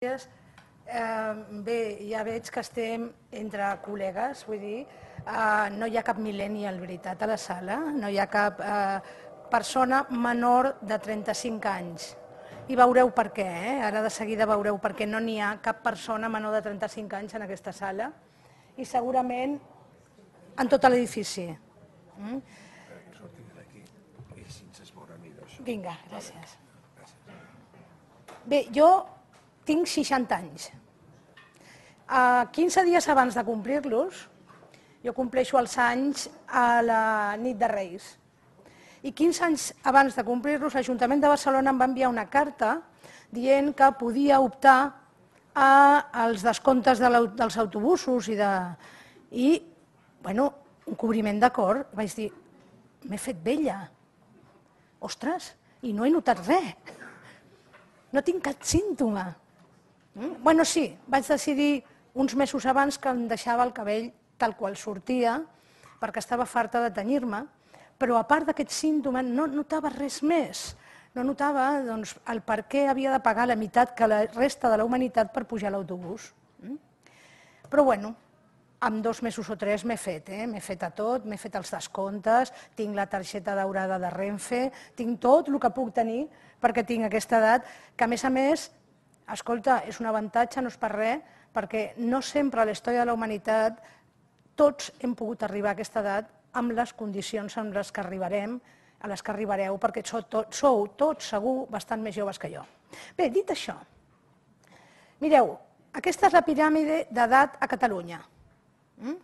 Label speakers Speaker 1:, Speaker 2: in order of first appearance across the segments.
Speaker 1: gràcies. Eh, bé, ja veig que estem entre col·legues, vull dir, eh, no hi ha cap mil·lenni, en veritat, a la sala, no hi ha cap eh, persona menor de 35 anys. I veureu per què, eh? ara de seguida veureu per què no n'hi ha cap persona menor de 35 anys en aquesta sala i segurament en tot l'edifici. Mm? Vinga, gràcies. Bé, jo tinc 60 anys. A eh, 15 dies abans de complir-los, jo compleixo els anys a la nit de Reis. I 15 anys abans de complir-los, l'Ajuntament de Barcelona em va enviar una carta dient que podia optar als descomptes de dels autobusos i de... I, bueno, un cobriment d'acord, vaig dir, m'he fet vella. Ostres, i no he notat res. No tinc cap símptoma. Mm? Bueno, sí, vaig decidir uns mesos abans que em deixava el cabell tal qual sortia, perquè estava farta de tenir me però a part d'aquest símptoma no notava res més. No notava doncs, el per què havia de pagar la meitat que la resta de la humanitat per pujar a l'autobús. Mm? Però bueno, amb dos mesos o tres m'he fet, eh? m'he fet a tot, m'he fet els descomptes, tinc la targeta daurada de Renfe, tinc tot el que puc tenir perquè tinc aquesta edat, que a més a més escolta, és un avantatge, no és per res, perquè no sempre a la història de la humanitat tots hem pogut arribar a aquesta edat amb les condicions amb les que arribarem, a les que arribareu, perquè sou, tot, sou tots segur bastant més joves que jo. Bé, dit això, mireu, aquesta és la piràmide d'edat a Catalunya. Mm?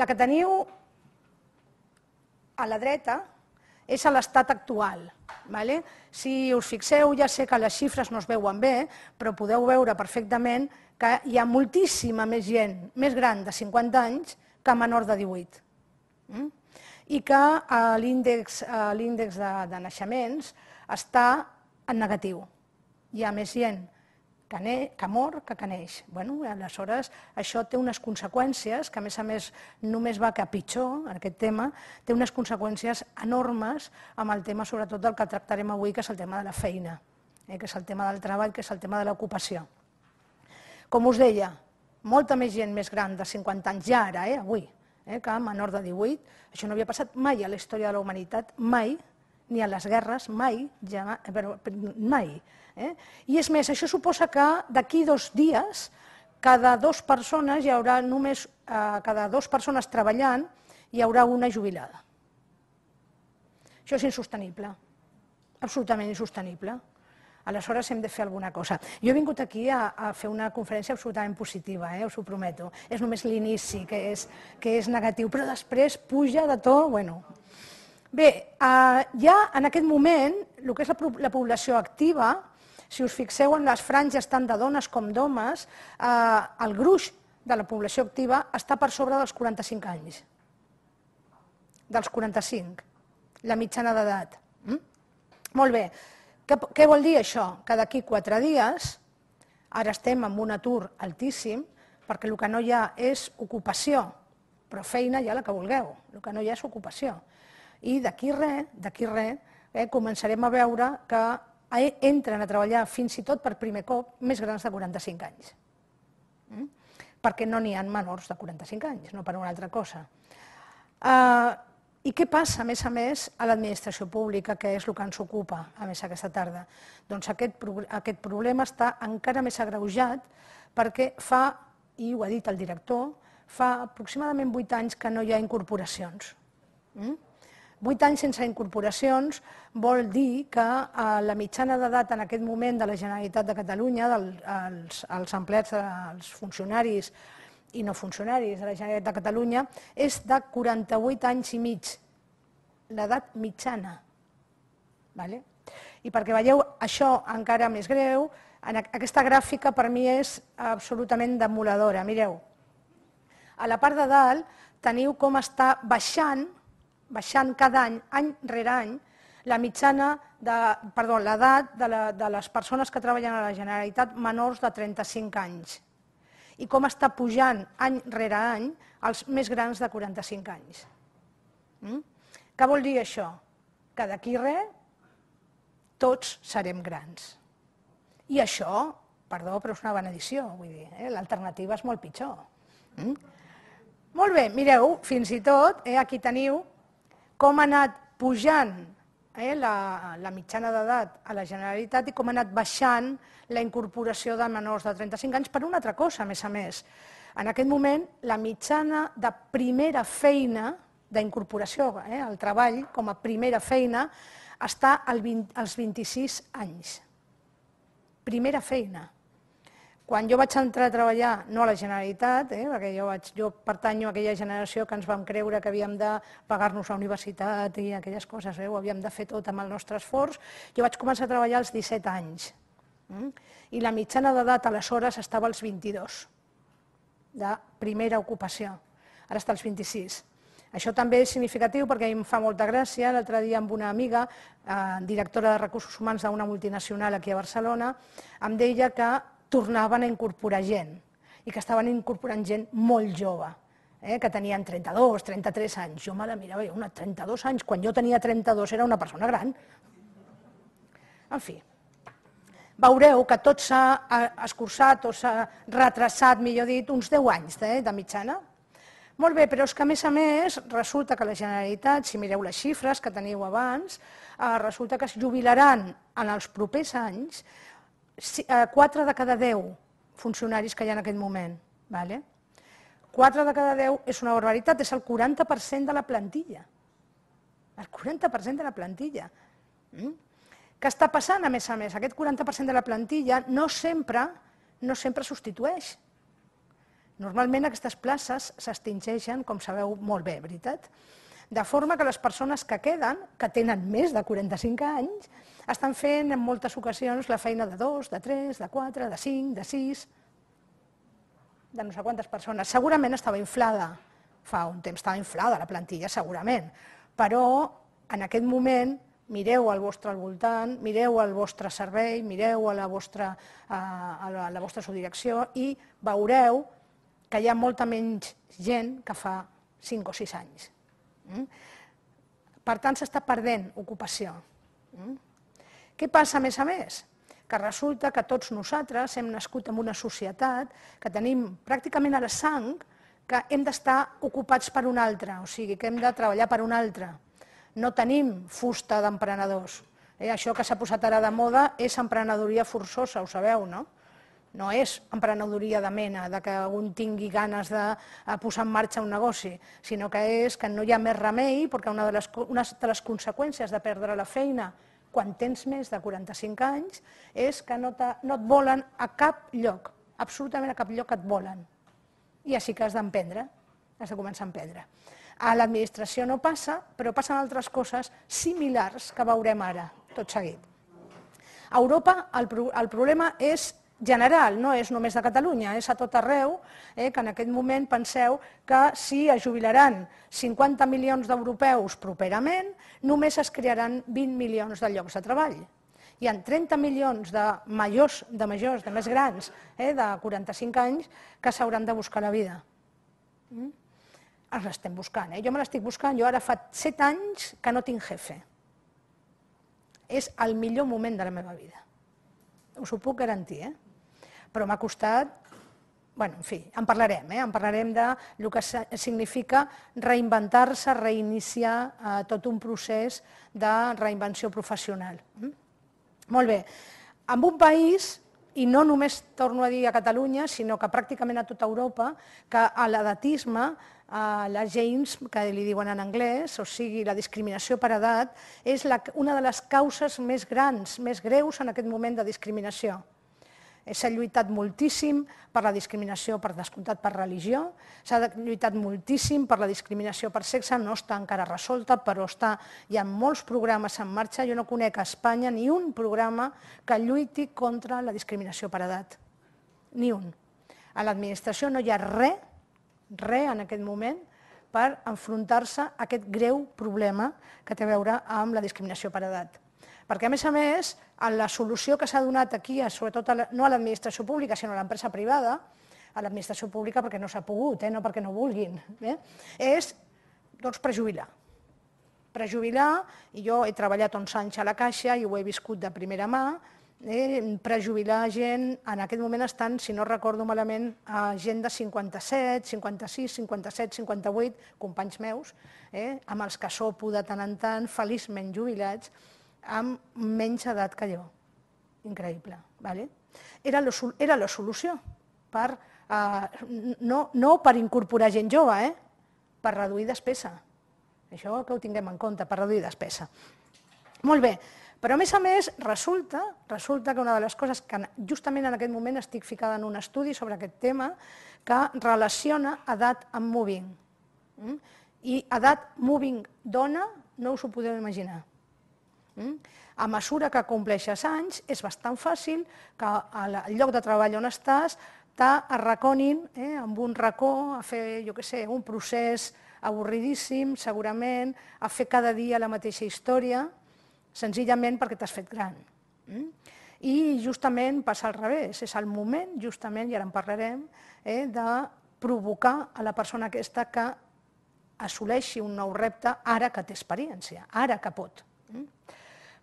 Speaker 1: La que teniu a la dreta és a l'estat actual, Vale? Si us fixeu, ja sé que les xifres no es veuen bé, però podeu veure perfectament que hi ha moltíssima més gent més gran de 50 anys que menor de 18. Mm? I que eh, eh, l'índex de, de naixements està en negatiu. Hi ha més gent que mor, que caneix. Bueno, aleshores, això té unes conseqüències, que a més a més només va que pitjor, en aquest tema, té unes conseqüències enormes amb el tema, sobretot, del que tractarem avui, que és el tema de la feina, eh, que és el tema del treball, que és el tema de l'ocupació. Com us deia, molta més gent més gran de 50 anys ja ara, eh, avui, eh, que menor de 18, això no havia passat mai a la història de la humanitat, mai, ni a les guerres, mai, ja, eh, però, mai Eh? I és més, això suposa que d'aquí dos dies, cada dos persones hi haurà només, eh, cada dos persones treballant, hi haurà una jubilada. Això és insostenible, absolutament insostenible. Aleshores hem de fer alguna cosa. Jo he vingut aquí a, a fer una conferència absolutament positiva, eh, us ho prometo. És només l'inici, que, és, que és negatiu, però després puja de to, bueno, Bé, eh, ja en aquest moment, el que és la, la població activa, si us fixeu en les franges tant de dones com d'homes, eh, el gruix de la població activa està per sobre dels 45 anys. Dels 45, la mitjana d'edat. Mm? Molt bé, què, què vol dir això? Que d'aquí quatre dies, ara estem amb un atur altíssim, perquè el que no hi ha és ocupació, però feina hi ha la que vulgueu, el que no hi ha és ocupació. I d'aquí res, d'aquí res, eh, començarem a veure que entren a treballar fins i tot per primer cop més grans de 45 anys. Mm? Perquè no n'hi ha menors de 45 anys, no per una altra cosa. Ah, I què passa, a més a més, a l'administració pública, que és el que ens ocupa, a més, aquesta tarda? Doncs aquest, aquest problema està encara més agreujat perquè fa, i ho ha dit el director, fa aproximadament 8 anys que no hi ha incorporacions. Mm? Vuit anys sense incorporacions vol dir que eh, la mitjana d'edat en aquest moment de la Generalitat de Catalunya, dels els empleats, eh, els funcionaris i no funcionaris de la Generalitat de Catalunya, és de 48 anys i mig, l'edat mitjana. Vale? I perquè veieu això encara més greu, en aquesta gràfica per mi és absolutament demoladora. Mireu, a la part de dalt teniu com està baixant baixant cada any, any rere any, la mitjana de, perdó, l'edat de, la, de les persones que treballen a la Generalitat menors de 35 anys i com està pujant any rere any els més grans de 45 anys. Mm? Què vol dir això? Que d'aquí res tots serem grans. I això, perdó, però és una benedició, vull dir, eh? l'alternativa és molt pitjor. Mm? Molt bé, mireu, fins i tot, eh, aquí teniu com ha anat pujant eh, la, la mitjana d'edat a la Generalitat i com ha anat baixant la incorporació de menors de 35 anys per una altra cosa, a més a més. En aquest moment, la mitjana de primera feina d'incorporació eh, al treball com a primera feina està al 20, als 26 anys. Primera feina. Quan jo vaig entrar a treballar, no a la Generalitat, eh, perquè jo, vaig, jo pertanyo a aquella generació que ens vam creure que havíem de pagar-nos la universitat i aquelles coses, eh, ho havíem de fer tot amb el nostre esforç, jo vaig començar a treballar als 17 anys eh, i la mitjana d'edat aleshores estava als 22, de primera ocupació, ara està als 26. Això també és significatiu perquè em fa molta gràcia. L'altre dia amb una amiga, eh, directora de recursos humans d'una multinacional aquí a Barcelona, em deia que tornaven a incorporar gent i que estaven incorporant gent molt jove, eh, que tenien 32, 33 anys. Jo me la mirava, jo, una 32 anys, quan jo tenia 32 era una persona gran. En fi, veureu que tot s'ha eh, escurçat o s'ha retrasat, millor dit, uns 10 anys de, de mitjana. Molt bé, però és que a més a més resulta que la Generalitat, si mireu les xifres que teniu abans, eh, resulta que es jubilaran en els propers anys 4 eh, de cada 10 funcionaris que hi ha en aquest moment. Vale? 4 de cada 10 és una barbaritat, és el 40% de la plantilla. El 40% de la plantilla. Mm? Què està passant, a més a més? Aquest 40% de la plantilla no sempre, no sempre substitueix. Normalment aquestes places s'extingeixen, com sabeu molt bé, veritat? De forma que les persones que queden, que tenen més de 45 anys, estan fent en moltes ocasions la feina de dos, de tres, de quatre, de cinc, de sis, de no sé quantes persones. Segurament estava inflada, fa un temps estava inflada la plantilla, segurament, però en aquest moment mireu al vostre al voltant, mireu al vostre servei, mireu a la vostra, a la, a la vostra subdirecció i veureu que hi ha molta menys gent que fa 5 o 6 anys. Mm? Per tant, s'està perdent ocupació. Mm? Què passa a més a més? Que resulta que tots nosaltres hem nascut en una societat que tenim pràcticament a la sang que hem d'estar ocupats per un altre, o sigui, que hem de treballar per un altre. No tenim fusta d'emprenedors. Eh, això que s'ha posat ara de moda és emprenedoria forçosa, ho sabeu, no? No és emprenedoria de mena, de que un tingui ganes de eh, posar en marxa un negoci, sinó que és que no hi ha més remei, perquè una de les, una de les conseqüències de perdre la feina quan tens més de 45 anys és que no, no et volen a cap lloc, absolutament a cap lloc et volen. I així que has d'emprendre, has de començar a emprendre. A l'administració no passa, però passen altres coses similars que veurem ara, tot seguit. A Europa el, el problema és general, no és només de Catalunya, és a tot arreu, eh, que en aquest moment penseu que si es jubilaran 50 milions d'europeus properament, només es crearan 20 milions de llocs de treball. Hi ha 30 milions de majors, de majors, de més grans, eh, de 45 anys, que s'hauran de buscar la vida. Mm? Els estem buscant. Eh? Jo me l'estic buscant. Jo ara fa 7 anys que no tinc jefe. És el millor moment de la meva vida us ho puc garantir, eh? però m'ha costat bueno, en fi, en parlarem, eh? en parlarem de el que significa reinventar-se, reiniciar eh, tot un procés de reinvenció professional. Mm? Molt bé, en un país, i no només torno a dir a Catalunya, sinó que pràcticament a tota Europa, que a l'edatisme, eh, la James, que li diuen en anglès, o sigui, la discriminació per edat, és la, una de les causes més grans, més greus en aquest moment de discriminació. S'ha lluitat moltíssim per la discriminació, per descomptat per religió, s'ha lluitat moltíssim per la discriminació per sexe, no està encara resolta, però està, hi ha molts programes en marxa, jo no conec a Espanya ni un programa que lluiti contra la discriminació per edat, ni un. A l'administració no hi ha res, res en aquest moment, per enfrontar-se a aquest greu problema que té a veure amb la discriminació per edat perquè a més a més, en la solució que s'ha donat aquí, sobretot a la, no a l'administració pública, sinó a l'empresa privada, a l'administració pública perquè no s'ha pogut, eh, no perquè no vulguin, eh, és doncs, prejubilar. Prejubilar, i jo he treballat 11 anys a la Caixa i ho he viscut de primera mà, eh, prejubilar gent, en aquest moment estan, si no recordo malament, a gent de 57, 56, 57, 58, companys meus, eh, amb els que sopo de tant en tant, feliçment jubilats, amb menys edat que jo. Increïble. ¿vale? Era, lo, era la solució. Per, eh, no, no per incorporar gent jove, eh? per reduir despesa. Això que ho tinguem en compte, per reduir despesa. Molt bé, però a més a més resulta, resulta que una de les coses que justament en aquest moment estic ficada en un estudi sobre aquest tema que relaciona edat amb moving. Mm? I edat moving dona no us ho podeu imaginar. Mm? A mesura que compleixes anys, és bastant fàcil que al lloc de treball on estàs t'arraconin eh, amb un racó a fer, jo què sé, un procés avorridíssim, segurament, a fer cada dia la mateixa història, senzillament perquè t'has fet gran. Mm? I justament passa al revés, és el moment, justament, i ara en parlarem, eh, de provocar a la persona aquesta que assoleixi un nou repte ara que té experiència, ara que pot.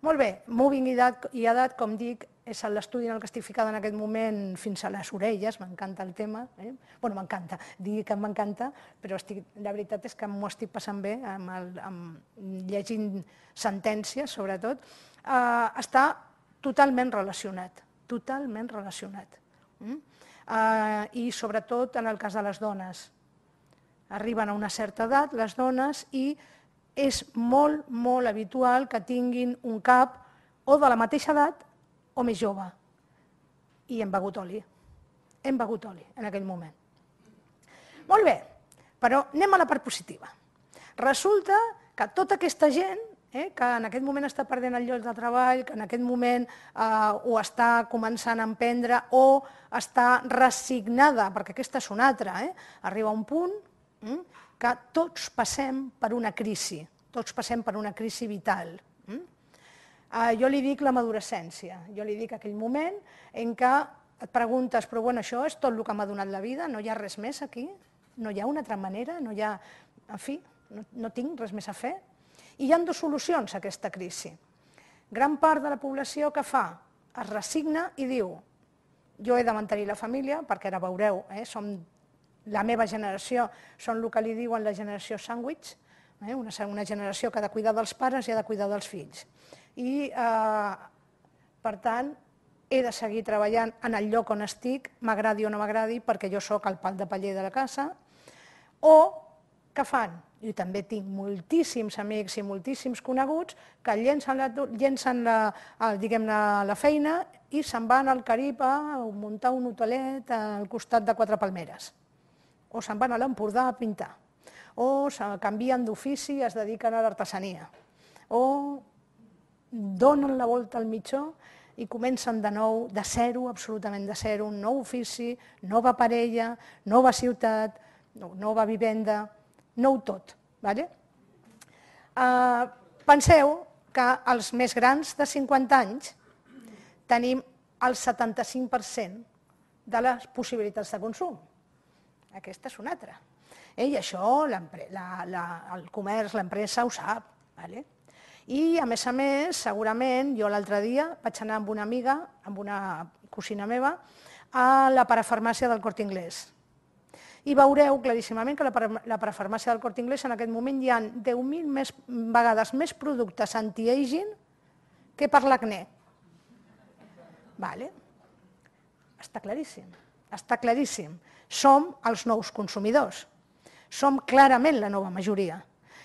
Speaker 1: Molt bé, moving i edat, com dic, és l'estudi en el que estic ficada en aquest moment fins a les orelles, m'encanta el tema, eh? bueno, m'encanta, digui que m'encanta, però estic, la veritat és que m'ho estic passant bé amb, el, amb llegint sentències, sobretot, eh, està totalment relacionat, totalment relacionat. Mm? Eh, I sobretot en el cas de les dones. Arriben a una certa edat les dones i és molt, molt habitual que tinguin un cap o de la mateixa edat o més jove. I hem begut oli. Hem begut oli en aquell moment. Molt bé, però anem a la part positiva. Resulta que tota aquesta gent eh, que en aquest moment està perdent el lloc de treball, que en aquest moment eh, ho està començant a emprendre o està resignada, perquè aquesta és una altra, eh? arriba un punt mm, que tots passem per una crisi, tots passem per una crisi vital. Hm? Ah, jo li dic la madurescència, jo li dic aquell moment en què et preguntes, però bueno, això és tot el que m'ha donat la vida, no hi ha res més aquí, no hi ha una altra manera, no hi ha... En fi, no, no tinc res més a fer. I hi ha dues solucions a aquesta crisi. Gran part de la població que fa es resigna i diu jo he de mantenir la família, perquè ara veureu, eh, som la meva generació són el que li diuen la generació sàndwich, eh? una, una generació que ha de cuidar dels pares i ha de cuidar dels fills. I, eh, per tant, he de seguir treballant en el lloc on estic, m'agradi o no m'agradi, perquè jo sóc el pal de paller de la casa, o què fan? I també tinc moltíssims amics i moltíssims coneguts que llencen la, llencen la, diguem la, la feina i se'n van al Carib a muntar un hotelet al costat de quatre palmeres o se'n van a l'Empordà a pintar, o canvien d'ofici i es dediquen a l'artesania, o donen la volta al mitjó i comencen de nou, de zero, absolutament de zero, un nou ofici, nova parella, nova ciutat, nova vivenda, nou tot. ¿vale? Uh, penseu que els més grans de 50 anys tenim el 75% de les possibilitats de consum aquesta és una altra. Eh? I això la, la, el comerç, l'empresa ho sap. Vale? I, a més a més, segurament, jo l'altre dia vaig anar amb una amiga, amb una cosina meva, a la parafarmàcia del Corte Inglés. I veureu claríssimament que la, la parafarmàcia del Corte Inglés en aquest moment hi ha 10.000 més, vegades més productes anti-aging que per l'acné. Vale? Està claríssim, està claríssim. Som els nous consumidors, som clarament la nova majoria.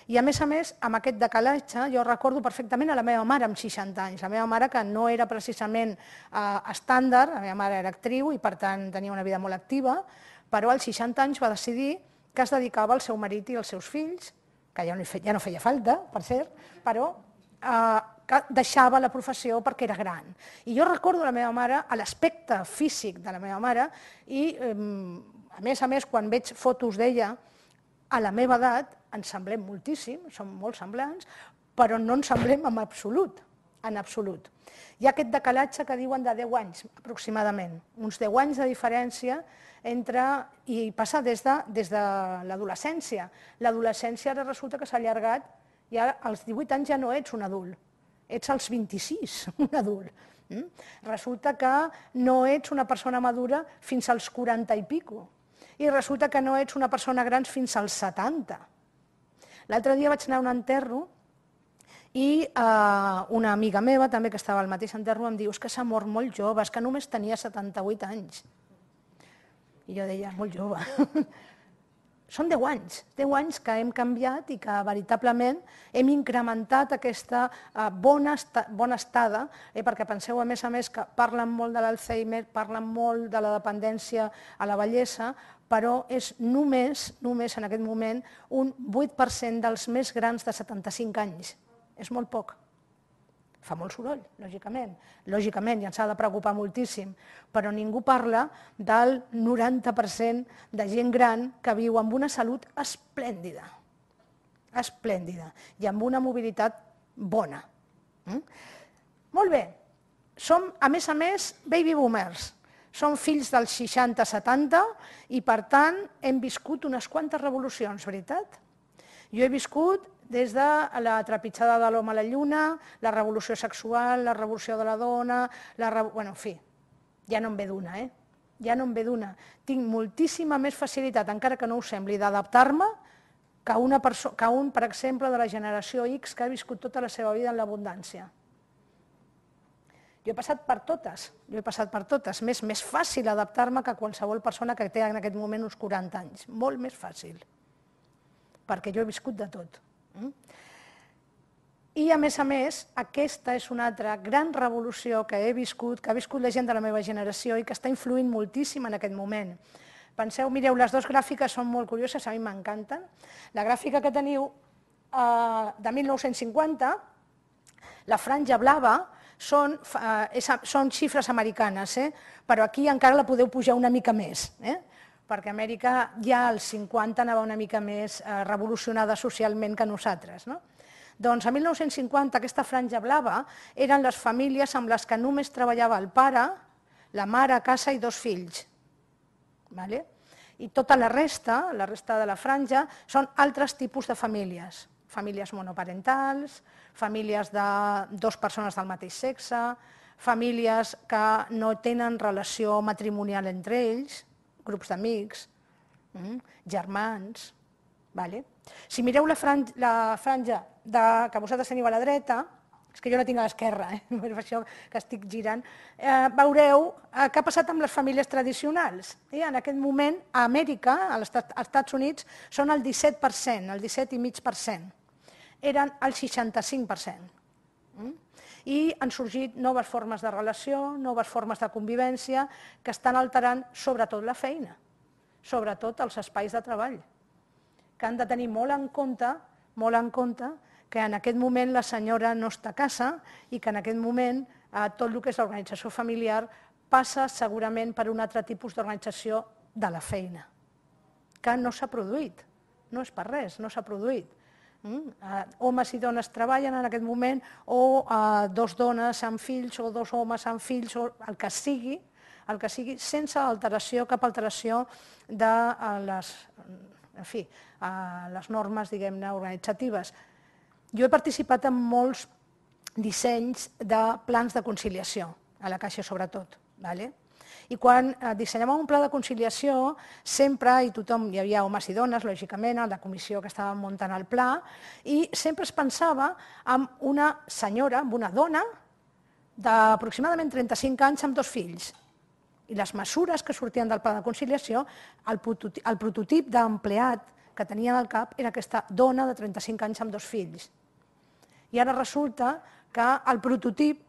Speaker 1: I a més a més, amb aquest decalatge, jo recordo perfectament a la meva mare amb 60 anys, la meva mare que no era precisament eh, estàndard, la meva mare era actriu i per tant tenia una vida molt activa, però als 60 anys va decidir que es dedicava al seu marit i als seus fills, que ja no, feia, ja no feia falta, per cert, però eh, que deixava la professió perquè era gran. I jo recordo la meva mare, a l'aspecte físic de la meva mare, i eh, a més a més, quan veig fotos d'ella, a la meva edat ens semblem moltíssim, som molt semblants, però no ens semblem en absolut, en absolut. Hi ha aquest decalatge que diuen de 10 anys, aproximadament, uns 10 anys de diferència entre, i passa des de, des de l'adolescència. L'adolescència ara resulta que s'ha allargat, i ara als 18 anys ja no ets un adult, ets als 26 un adult. Hm? Resulta que no ets una persona madura fins als 40 i pico, i resulta que no ets una persona gran fins als 70. L'altre dia vaig anar a un enterro i eh, una amiga meva, també que estava al mateix enterro, em diu es que s'ha mort molt jove, és que només tenia 78 anys. I jo deia, molt jove. són 10 anys, 10 anys que hem canviat i que veritablement hem incrementat aquesta eh, bona, esta, bona estada, eh, perquè penseu a més a més que parlen molt de l'Alzheimer, parlen molt de la dependència a la bellesa, però és només, només en aquest moment, un 8% dels més grans de 75 anys. És molt poc fa molt soroll, lògicament. Lògicament, i ens ha de preocupar moltíssim, però ningú parla del 90% de gent gran que viu amb una salut esplèndida, esplèndida, i amb una mobilitat bona. Mm? Molt bé, som, a més a més, baby boomers, són fills dels 60-70 i, per tant, hem viscut unes quantes revolucions, veritat? Jo he viscut des de la trepitjada de l'home a la lluna, la revolució sexual, la revolució de la dona, la re... bueno, en fi, ja no em ve d'una, eh? Ja no em ve d'una. Tinc moltíssima més facilitat, encara que no ho sembli, d'adaptar-me que, una que un, per exemple, de la generació X que ha viscut tota la seva vida en l'abundància. Jo he passat per totes, jo he passat per totes. M'és més fàcil adaptar-me que qualsevol persona que té en aquest moment uns 40 anys. Molt més fàcil, perquè jo he viscut de tot. Mm? I, a més a més, aquesta és una altra gran revolució que he viscut, que ha viscut la gent de la meva generació i que està influint moltíssim en aquest moment. Penseu, mireu, les dues gràfiques són molt curioses, a mi m'encanten. La gràfica que teniu eh, de 1950, la franja blava, són, eh, és, són xifres americanes, eh? però aquí encara la podeu pujar una mica més. Eh? perquè Amèrica ja als 50 anava una mica més eh, revolucionada socialment que nosaltres. No? Doncs a 1950 aquesta franja blava eren les famílies amb les que només treballava el pare, la mare a casa i dos fills. Vale? I tota la resta, la resta de la franja, són altres tipus de famílies. Famílies monoparentals, famílies de dues persones del mateix sexe, famílies que no tenen relació matrimonial entre ells, grups d'amics, mm, germans. Vale? Si mireu la, fran la franja de, que vosaltres teniu a la dreta, és que jo la tinc a l'esquerra, eh? per això que estic girant, eh, veureu eh, què ha passat amb les famílies tradicionals. I En aquest moment, a Amèrica, als Estats Units, són el 17%, el 17,5%. Eren el 65%. Mm? i han sorgit noves formes de relació, noves formes de convivència que estan alterant sobretot la feina, sobretot els espais de treball, que han de tenir molt en compte, molt en compte, que en aquest moment la senyora no està a casa i que en aquest moment eh, tot el que és l'organització familiar passa segurament per un altre tipus d'organització de la feina, que no s'ha produït, no és per res, no s'ha produït Mm, eh, homes i dones treballen en aquest moment, o eh, dos dones amb fills, o dos homes amb fills, o el que sigui, el que sigui, sense alteració, cap alteració de eh, les, en fi, les normes, diguem-ne, organitzatives. Jo he participat en molts dissenys de plans de conciliació, a la Caixa sobretot, d'acord? ¿vale? I quan eh, dissenyem un pla de conciliació, sempre, i tothom, hi havia homes i dones, lògicament, a la comissió que estava muntant el pla, i sempre es pensava en una senyora, en una dona, d'aproximadament 35 anys amb dos fills. I les mesures que sortien del pla de conciliació, el, prototip, el prototip d'empleat que tenien al cap era aquesta dona de 35 anys amb dos fills. I ara resulta que el prototip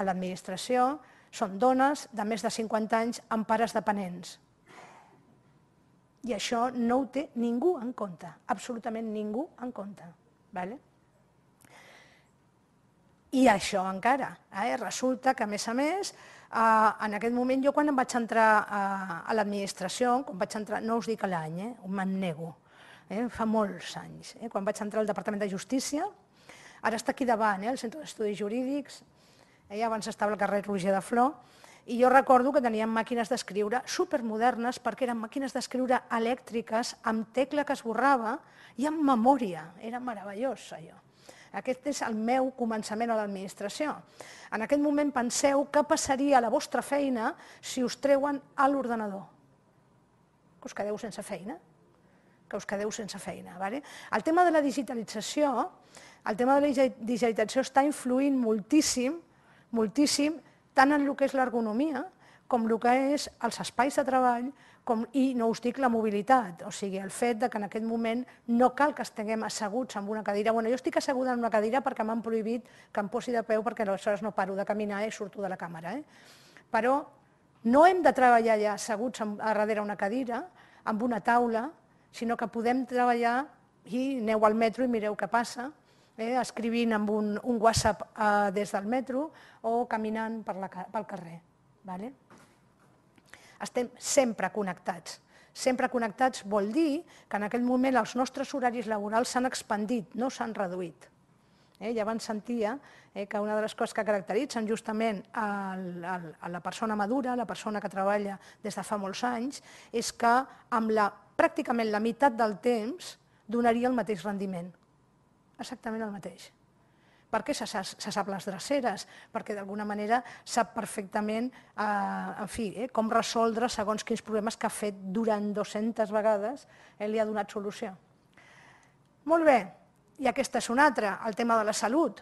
Speaker 1: a l'administració són dones de més de 50 anys amb pares dependents. I això no ho té ningú en compte, absolutament ningú en compte. ¿vale? I això encara. Eh? Resulta que, a més a més, eh, en aquest moment jo quan em vaig entrar a, eh, a l'administració, quan vaig entrar, no us dic l'any, eh? me'n nego, eh? fa molts anys, eh? quan vaig entrar al Departament de Justícia, ara està aquí davant, eh? el Centre d'Estudis Jurídics, eh, abans estava al carrer Roger de Flor, i jo recordo que teníem màquines d'escriure supermodernes perquè eren màquines d'escriure elèctriques amb tecla que esborrava i amb memòria. Era meravellós, allò. Aquest és el meu començament a l'administració. En aquest moment penseu què passaria a la vostra feina si us treuen a l'ordenador. Que us quedeu sense feina? Que us quedeu sense feina. Vale? El tema de la digitalització, el tema de la digitalització està influint moltíssim moltíssim, tant en el que és l'ergonomia com el que és els espais de treball com, i, no us dic, la mobilitat, o sigui, el fet de que en aquest moment no cal que estiguem asseguts en una cadira. Bueno, jo estic asseguda en una cadira perquè m'han prohibit que em posi de peu perquè aleshores no paro de caminar i surto de la càmera. Eh? Però no hem de treballar ja asseguts a darrere una cadira, amb una taula, sinó que podem treballar i aneu al metro i mireu què passa, Eh, escrivint amb un, un WhatsApp eh, des del metro o caminant per la, pel carrer. Vale? Estem sempre connectats. Sempre connectats vol dir que en aquell moment els nostres horaris laborals s'han expandit, no s'han reduït. Eh, ja van sentia eh, que una de les coses que caracteritzen justament el, el, a la persona madura, la persona que treballa des de fa molts anys, és que amb la, pràcticament la meitat del temps donaria el mateix rendiment exactament el mateix. què se, se sap les dreceres, perquè d'alguna manera sap perfectament eh, en fi, eh, com resoldre segons quins problemes que ha fet durant 200 vegades, eh, li ha donat solució. Molt bé, i aquesta és una altra, el tema de la salut.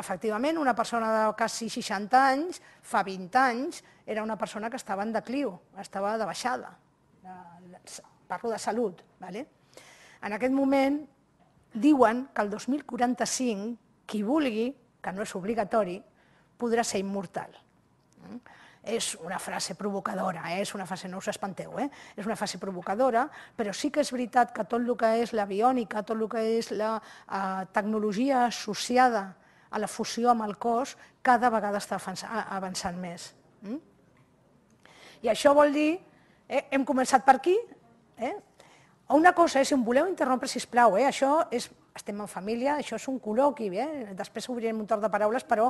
Speaker 1: Efectivament, una persona de quasi 60 anys, fa 20 anys, era una persona que estava en decliu, estava de baixada. Parlo de salut. ¿vale? En aquest moment, diuen que el 2045 qui vulgui, que no és obligatori, podrà ser immortal. Mm? És una frase provocadora, eh? és una frase, no us espanteu, eh? és una frase provocadora, però sí que és veritat que tot el que és la biònica, tot el que és la eh, tecnologia associada a la fusió amb el cos, cada vegada està avançant més. Mm? I això vol dir, eh, hem començat per aquí, eh? Una cosa és, si em voleu interrompre, si plau, eh? això és, estem en família, això és un col·loqui, eh? després obrirem un torn de paraules, però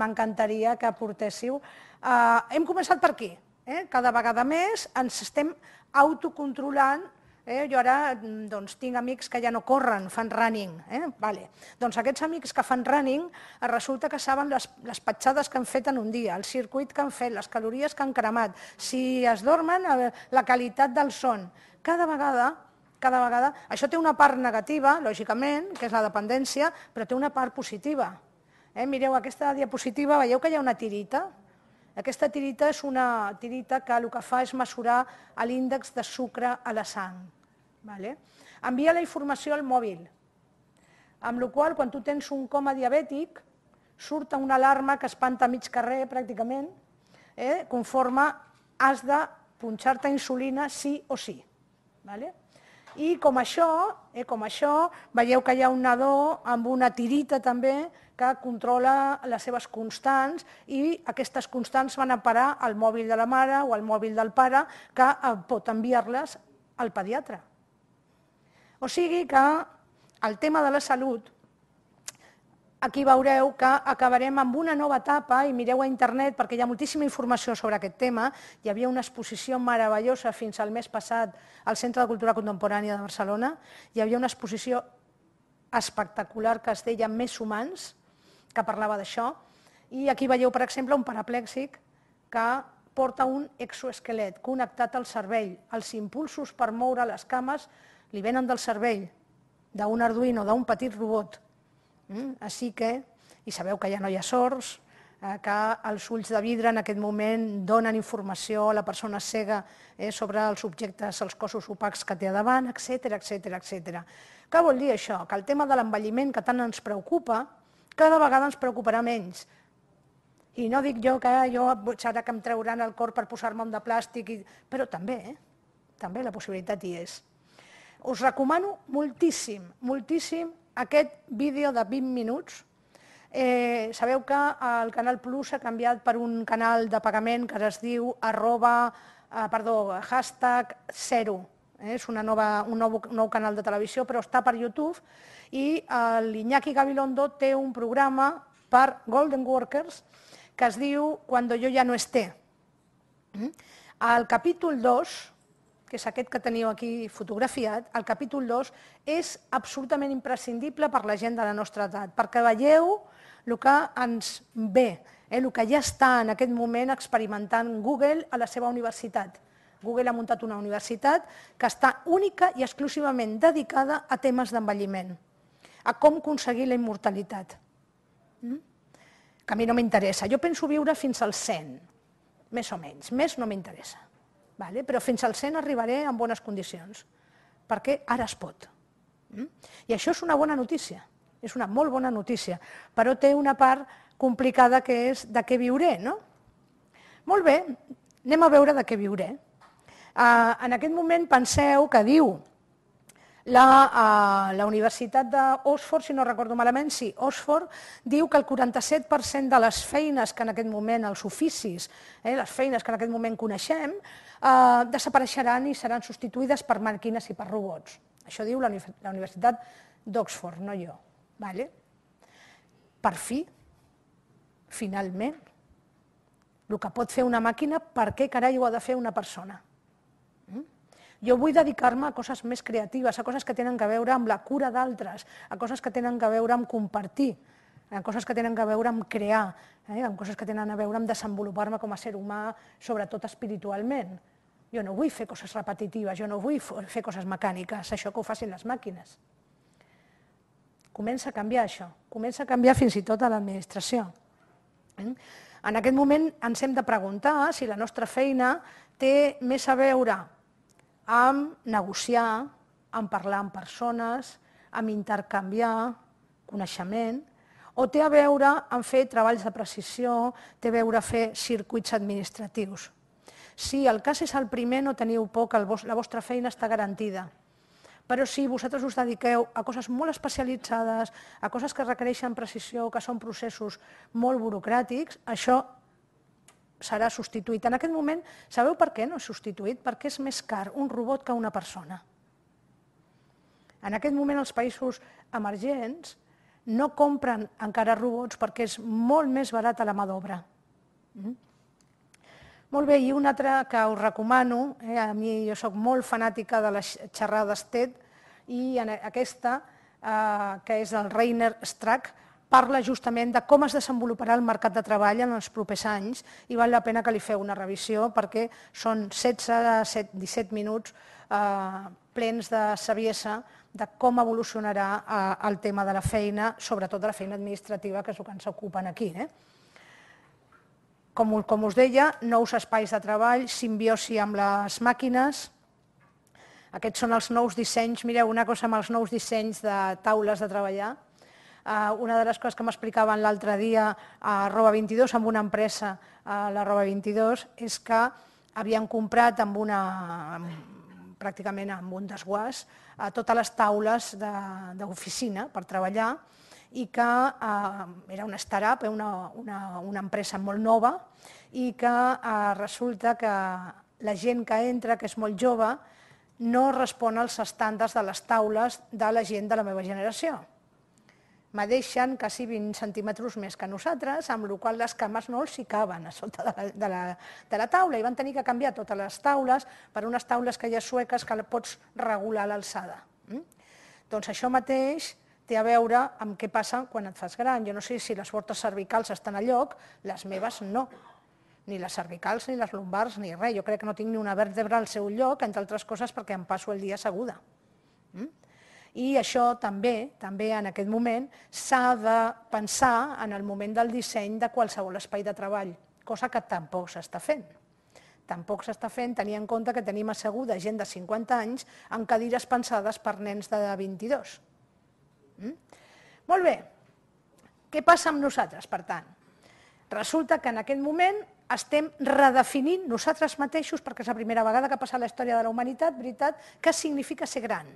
Speaker 1: m'encantaria que portéssiu. Uh, hem començat per aquí, eh? cada vegada més ens estem autocontrolant Eh? Jo ara doncs, tinc amics que ja no corren, fan running. Eh? Vale. Doncs aquests amics que fan running eh, resulta que saben les, les petjades que han fet en un dia, el circuit que han fet, les calories que han cremat, si es dormen, eh, la qualitat del son. Cada vegada cada vegada... Això té una part negativa, lògicament, que és la dependència, però té una part positiva. Eh? Mireu, aquesta diapositiva, veieu que hi ha una tirita? Aquesta tirita és una tirita que el que fa és mesurar l'índex de sucre a la sang. Vale? Envia la informació al mòbil, amb la qual quan tu tens un coma diabètic, surt una alarma que espanta mig carrer pràcticament, eh? conforme has de punxar-te insulina sí o sí. Vale? I com això, eh, com això, veieu que hi ha un nadó amb una tirita també que controla les seves constants i aquestes constants van a parar al mòbil de la mare o al mòbil del pare que eh, pot enviar-les al pediatre. O sigui que el tema de la salut Aquí veureu que acabarem amb una nova etapa i mireu a internet perquè hi ha moltíssima informació sobre aquest tema. Hi havia una exposició meravellosa fins al mes passat al Centre de Cultura Contemporània de Barcelona. Hi havia una exposició espectacular que es deia Més Humans, que parlava d'això. I aquí veieu, per exemple, un paraplèxic que porta un exoesquelet connectat al cervell. Els impulsos per moure les cames li venen del cervell, d'un Arduino, d'un petit robot Mm, així que, i sabeu que ja no hi ha sorts, eh, que els ulls de vidre en aquest moment donen informació a la persona cega eh, sobre els objectes, els cossos opacs que té a davant, etc etc etc. Què vol dir això? Que el tema de l'envelliment que tant ens preocupa, cada vegada ens preocuparà menys. I no dic jo que jo serà que em trauran el cor per posar-me un de plàstic, i... però també, eh? també la possibilitat hi és. Us recomano moltíssim, moltíssim aquest vídeo de 20 minuts, eh, sabeu que el Canal Plus s'ha canviat per un canal de pagament que es diu arroba, eh, perdó, hashtag zero. Eh, és una nova, un nou, nou canal de televisió, però està per YouTube i eh, l'Iñaki Gabilondo té un programa per Golden Workers que es diu Cuando yo ya no esté. El mm? capítol 2 que és aquest que teniu aquí fotografiat, el capítol 2, és absolutament imprescindible per la gent de la nostra edat, perquè veieu el que ens ve, eh, el que ja està en aquest moment experimentant Google a la seva universitat. Google ha muntat una universitat que està única i exclusivament dedicada a temes d'envelliment, a com aconseguir la immortalitat. Mm? Que a mi no m'interessa. Jo penso viure fins al 100, més o menys. Més no m'interessa vale? però fins al 100 arribaré en bones condicions, perquè ara es pot. Mm? I això és una bona notícia, és una molt bona notícia, però té una part complicada que és de què viuré, no? Molt bé, anem a veure de què viuré. Uh, en aquest moment penseu que diu la, uh, la Universitat d'Oxford, si no recordo malament, sí, Oxford, diu que el 47% de les feines que en aquest moment, els oficis, eh, les feines que en aquest moment coneixem, eh, desapareixeran i seran substituïdes per màquines i per robots. Això diu la, Universitat d'Oxford, no jo. Vale? Per fi, finalment, el que pot fer una màquina, per què carai ho ha de fer una persona? Mm? Jo vull dedicar-me a coses més creatives, a coses que tenen a veure amb la cura d'altres, a coses que tenen a veure amb compartir, en coses que tenen a veure amb crear, eh, en coses que tenen a veure amb desenvolupar-me com a ser humà, sobretot espiritualment. Jo no vull fer coses repetitives, jo no vull fer coses mecàniques, això que ho facin les màquines. Comença a canviar això, comença a canviar fins i tot a l'administració. Eh? En aquest moment ens hem de preguntar si la nostra feina té més a veure amb negociar, amb parlar amb persones, amb intercanviar coneixement, o té a veure amb fer treballs de precisió, té a veure fer circuits administratius. Si el cas és el primer, no teniu por que la vostra feina està garantida. Però si vosaltres us dediqueu a coses molt especialitzades, a coses que requereixen precisió, que són processos molt burocràtics, això serà substituït. En aquest moment, sabeu per què no és substituït? Perquè és més car un robot que una persona. En aquest moment, els països emergents no compren encara robots perquè és molt més barata la mà d'obra. Mm? Molt bé, i una altra que us recomano, eh, a mi jo sóc molt fanàtica de les xerrades TED, i aquesta, eh, que és el Reiner Strack, parla justament de com es desenvoluparà el mercat de treball en els propers anys i val la pena que li feu una revisió perquè són 16, 17 minuts eh, plens de saviesa de com evolucionarà eh, el tema de la feina, sobretot de la feina administrativa, que és el que ens ocupen aquí. Eh? Com, com us deia, nous espais de treball, simbiosi amb les màquines, aquests són els nous dissenys, mireu, una cosa amb els nous dissenys de taules de treballar. Eh, una de les coses que m'explicaven l'altre dia a Roba 22, amb una empresa, a la Roba 22, és que havien comprat amb una, pràcticament amb un desguàs, a totes les taules d'oficina per treballar i que eh, era una startup, eh, una, una, una empresa molt nova i que eh, resulta que la gent que entra, que és molt jove, no respon als estàndards de les taules de la gent de la meva generació deixen quasi 20 centímetres més que nosaltres, amb la qual les cames no els hi caben a sota de la, de, la, de la taula i van tenir que canviar totes les taules per unes taules que hi ha sueques que pots regular l'alçada. Mm? Doncs això mateix té a veure amb què passa quan et fas gran. Jo no sé si les portes cervicals estan a lloc, les meves no ni les cervicals, ni les lumbars, ni res. Jo crec que no tinc ni una vèrtebra al seu lloc, entre altres coses perquè em passo el dia asseguda. Mm? i això també, també en aquest moment, s'ha de pensar en el moment del disseny de qualsevol espai de treball, cosa que tampoc s'està fent. Tampoc s'està fent tenir en compte que tenim asseguda gent de 50 anys amb cadires pensades per nens de 22. Mm? Molt bé, què passa amb nosaltres, per tant? Resulta que en aquest moment estem redefinint nosaltres mateixos, perquè és la primera vegada que passa a la història de la humanitat, veritat, què significa ser gran.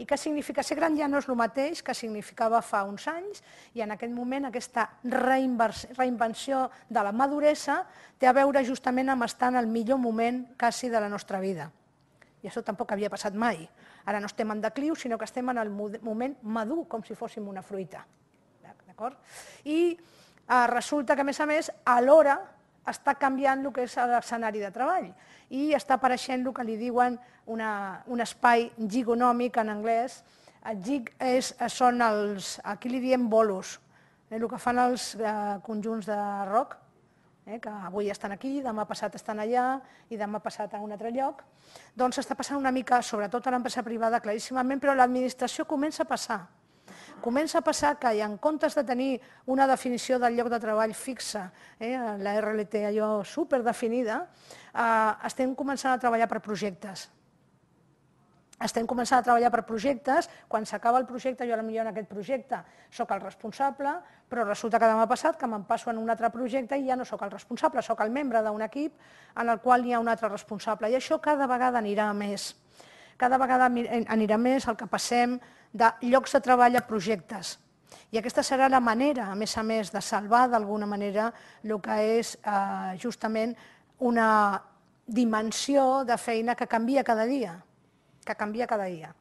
Speaker 1: I què significa ser gran ja no és el mateix que significava fa uns anys i en aquest moment aquesta reinvenció de la maduresa té a veure justament amb estar en el millor moment quasi de la nostra vida. I això tampoc havia passat mai. Ara no estem en decliu, sinó que estem en el moment madur, com si fóssim una fruita. D'acord? I eh, resulta que, a més a més, alhora està canviant el que és l'escenari de treball i està apareixent el que li diuen una, un espai gigonòmic en anglès. El gig és, són els, aquí li diem bolos, eh, el que fan els eh, conjunts de rock, eh, que avui estan aquí, demà passat estan allà i demà passat a un altre lloc. Doncs està passant una mica, sobretot a l'empresa privada claríssimament, però l'administració comença a passar. Comença a passar que en comptes de tenir una definició del lloc de treball fixa, eh, la RLT allò superdefinida, eh, estem començant a treballar per projectes estem començant a treballar per projectes, quan s'acaba el projecte jo la millor en aquest projecte sóc el responsable, però resulta que demà passat que me'n passo en un altre projecte i ja no sóc el responsable, sóc el membre d'un equip en el qual hi ha un altre responsable i això cada vegada anirà a més cada vegada anirà més el que passem de llocs de treball a projectes. I aquesta serà la manera, a més a més, de salvar d'alguna manera el que és eh, justament una dimensió de feina que canvia cada dia, que canvia cada dia.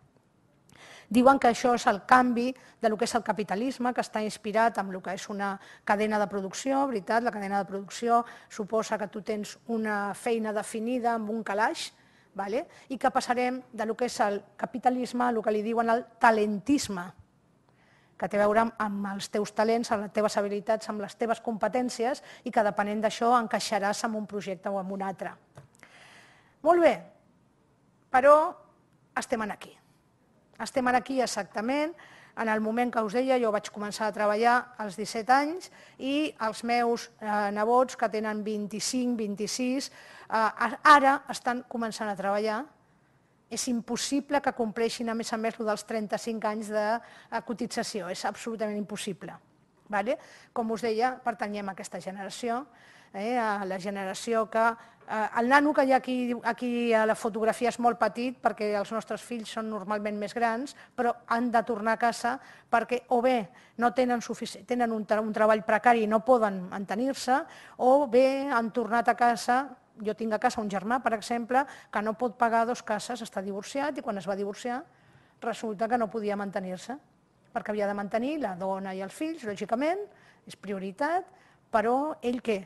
Speaker 1: Diuen que això és el canvi de lo que és el capitalisme, que està inspirat en el que és una cadena de producció, veritat, la cadena de producció suposa que tu tens una feina definida amb un calaix, vale? i que passarem de lo que és el capitalisme a lo que li diuen el talentisme, que té a veure amb els teus talents, amb les teves habilitats, amb les teves competències i que depenent d'això encaixaràs en un projecte o amb un altre. Molt bé, però estem en aquí. Estem en aquí exactament en el moment que us deia, jo vaig començar a treballar als 17 anys i els meus eh, nebots, que tenen 25, 26, eh, ara estan començant a treballar. És impossible que compleixin, a més a més, el dels 35 anys de eh, cotització. És absolutament impossible. Vale? Com us deia, pertanyem a aquesta generació, eh, a la generació que Eh, el nano que hi ha aquí, aquí a la fotografia és molt petit perquè els nostres fills són normalment més grans, però han de tornar a casa perquè o bé no tenen, tenen un, un treball precari i no poden mantenir-se, o bé han tornat a casa jo tinc a casa un germà, per exemple, que no pot pagar dos cases, està divorciat, i quan es va divorciar resulta que no podia mantenir-se, perquè havia de mantenir la dona i els fills, lògicament, és prioritat, però ell què?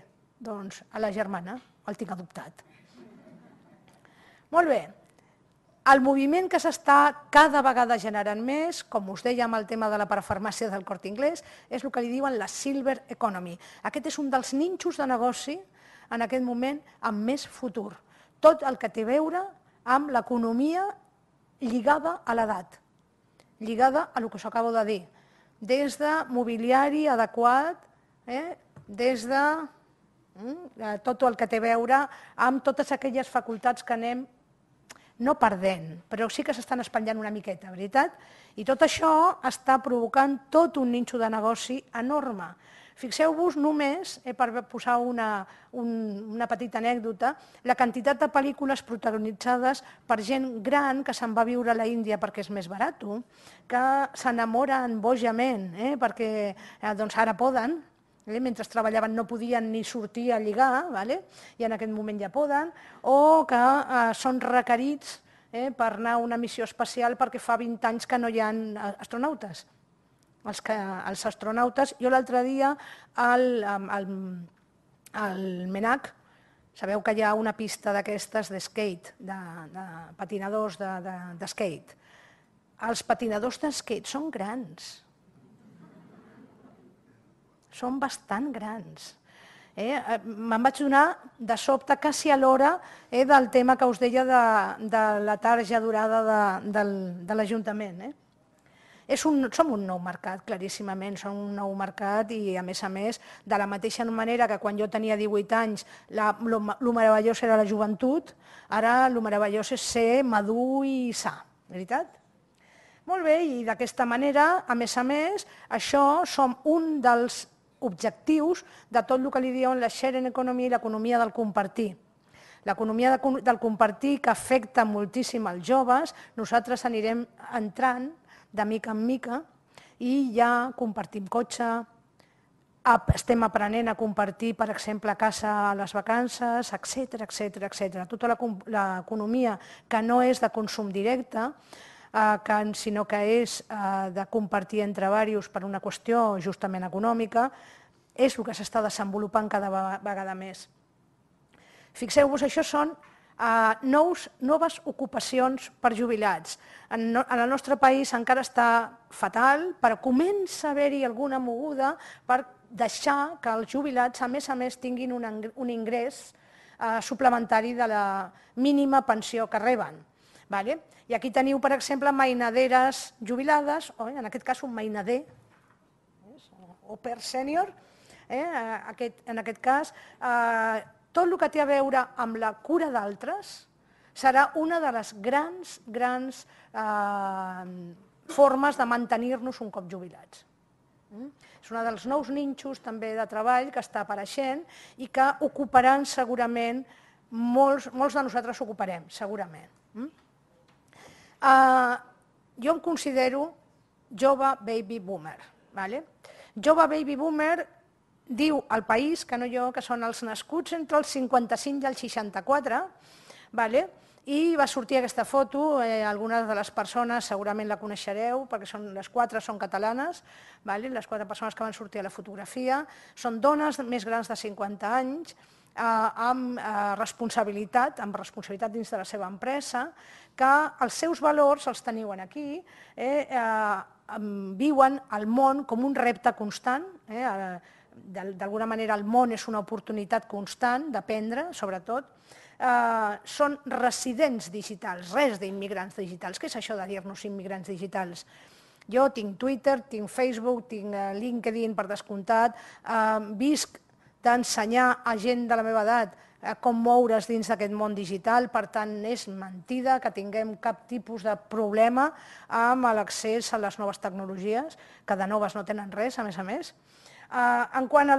Speaker 1: Doncs a la germana el tinc adoptat. Molt bé, el moviment que s'està cada vegada generant més, com us deia amb el tema de la parafarmàcia del Cort Inglés, és el que li diuen la Silver Economy. Aquest és un dels ninxos de negoci en aquest moment amb més futur. Tot el que té a veure amb l'economia lligada a l'edat, lligada a el que us acabo de dir, des de mobiliari adequat, eh, des de Mm? Eh, tot el que té a veure amb totes aquelles facultats que anem no perdent, però sí que s'estan espatllant una miqueta, veritat? I tot això està provocant tot un ninxo de negoci enorme. Fixeu-vos només, eh, per posar una, un, una petita anècdota, la quantitat de pel·lícules protagonitzades per gent gran que se'n va viure a la Índia perquè és més barat, que s'enamoren bojament eh, perquè eh, doncs ara poden, Eh? Mentre treballaven no podien ni sortir a lligar, vale? i en aquest moment ja poden, o que eh, són requerits eh, per anar a una missió espacial perquè fa 20 anys que no hi ha eh, astronautes. Els, que, els astronautes, jo l'altre dia al, al, al MENAC, sabeu que hi ha una pista d'aquestes de skate, de, de patinadors de, de, Els patinadors de skate són grans, són bastant grans. Eh, eh? Me'n vaig donar de sobte, quasi a l'hora, eh, del tema que us deia de, de la tarja durada de, de, de l'Ajuntament. Eh? És un, som un nou mercat, claríssimament, som un nou mercat i, a més a més, de la mateixa manera que quan jo tenia 18 anys el meravellós era la joventut, ara el meravellós és ser madur i sa, veritat? Molt bé, i d'aquesta manera, a més a més, això som un dels objectius de tot el que li diuen la sharing economy i l'economia del compartir. L'economia del compartir que afecta moltíssim els joves, nosaltres anirem entrant de mica en mica i ja compartim cotxe, estem aprenent a compartir, per exemple, a casa a les vacances, etc etc etc. Tota l'economia que no és de consum directe, eh, sinó que és eh, de compartir entre diversos per una qüestió justament econòmica, és el que s'està desenvolupant cada vegada més. Fixeu-vos, això són eh, nous, noves ocupacions per jubilats. En, el nostre país encara està fatal, però comença a haver-hi alguna moguda per deixar que els jubilats, a més a més, tinguin un, un ingrés eh, suplementari de la mínima pensió que reben. Vale? I aquí teniu, per exemple, mainaderes jubilades, o en aquest cas un mainader, o per sènior, eh? aquest, en aquest cas, eh, tot el que té a veure amb la cura d'altres serà una de les grans, grans eh, formes de mantenir-nos un cop jubilats. Mm? És un dels nous ninxos també de treball que està apareixent i que ocuparan segurament, molts, molts de nosaltres ocuparem, segurament. Mm? Ah, jo em considero jove baby boomer. Vale? Jove baby boomer diu al país, que no jo, que són els nascuts entre els 55 i els 64, vale? i va sortir aquesta foto, eh, algunes de les persones segurament la coneixereu, perquè són les quatre són catalanes, vale? les quatre persones que van sortir a la fotografia, són dones més grans de 50 anys, Eh, amb eh, responsabilitat, amb responsabilitat dins de la seva empresa, que els seus valors els teniu aquí, eh, eh, viuen el món com un repte constant, eh, eh d'alguna manera el món és una oportunitat constant d'aprendre, sobretot, eh, són residents digitals, res d'immigrants digitals. Què és això de dir-nos immigrants digitals? Jo tinc Twitter, tinc Facebook, tinc LinkedIn, per descomptat, eh, visc d'ensenyar a gent de la meva edat eh, com moure's dins d'aquest món digital. Per tant, és mentida que tinguem cap tipus de problema amb l'accés a les noves tecnologies, que de noves no tenen res, a més a més. Eh, en quant a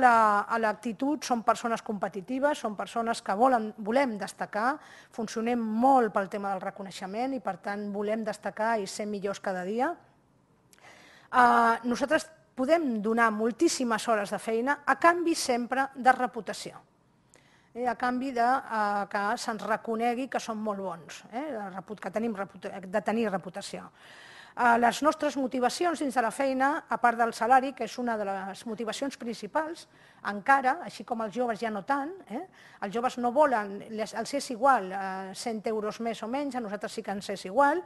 Speaker 1: l'actitud, la, són persones competitives, són persones que volen, volem destacar, funcionem molt pel tema del reconeixement i, per tant, volem destacar i ser millors cada dia. Eh, nosaltres podem donar moltíssimes hores de feina a canvi sempre de reputació, eh, a canvi de, eh, que se'ns reconegui que som molt bons, eh, que tenim de tenir reputació. Eh, les nostres motivacions dins de la feina, a part del salari, que és una de les motivacions principals, encara, així com els joves ja no tant, eh, els joves no volen, els és igual eh, 100 euros més o menys, a nosaltres sí que ens és igual,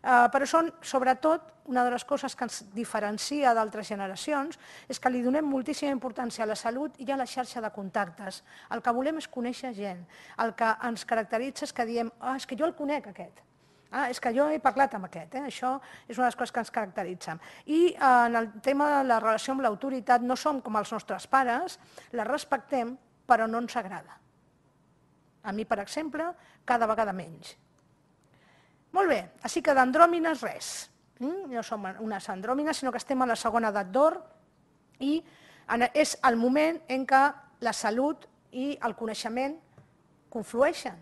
Speaker 1: Eh, però són, sobretot, una de les coses que ens diferencia d'altres generacions és que li donem moltíssima importància a la salut i a la xarxa de contactes. El que volem és conèixer gent. El que ens caracteritza és que diem ah, és que jo el conec, aquest. Ah, és que jo he parlat amb aquest, eh? això és una de les coses que ens caracteritza. I eh, en el tema de la relació amb l'autoritat no som com els nostres pares, la respectem però no ens agrada. A mi, per exemple, cada vegada menys. Molt bé, així que d'andròmines res. Mm? No som unes andròmines, sinó que estem a la segona edat d'or i és el moment en què la salut i el coneixement conflueixen.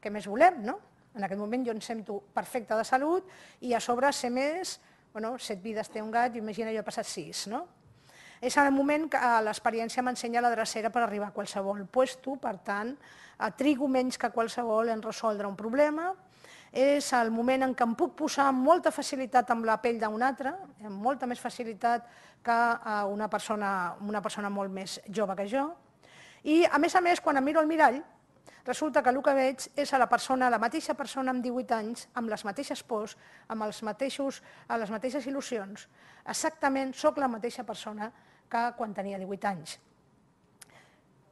Speaker 1: Què més volem, no? En aquest moment jo em sento perfecta de salut i a sobre ser més, bueno, set vides té un gat, imagina jo he passat sis, no? És el moment que eh, l'experiència m'ensenya la drecera per arribar a qualsevol lloc. per tant, eh, trigo menys que qualsevol en resoldre un problema, és el moment en què em puc posar amb molta facilitat amb la pell d'un altre, eh, amb molta més facilitat que una persona, una persona molt més jove que jo. I, a més a més, quan em miro al mirall, resulta que el que veig és a la persona, la mateixa persona amb 18 anys, amb les mateixes pors, amb els mateixos, amb les mateixes il·lusions. Exactament sóc la mateixa persona que quan tenia 18 anys.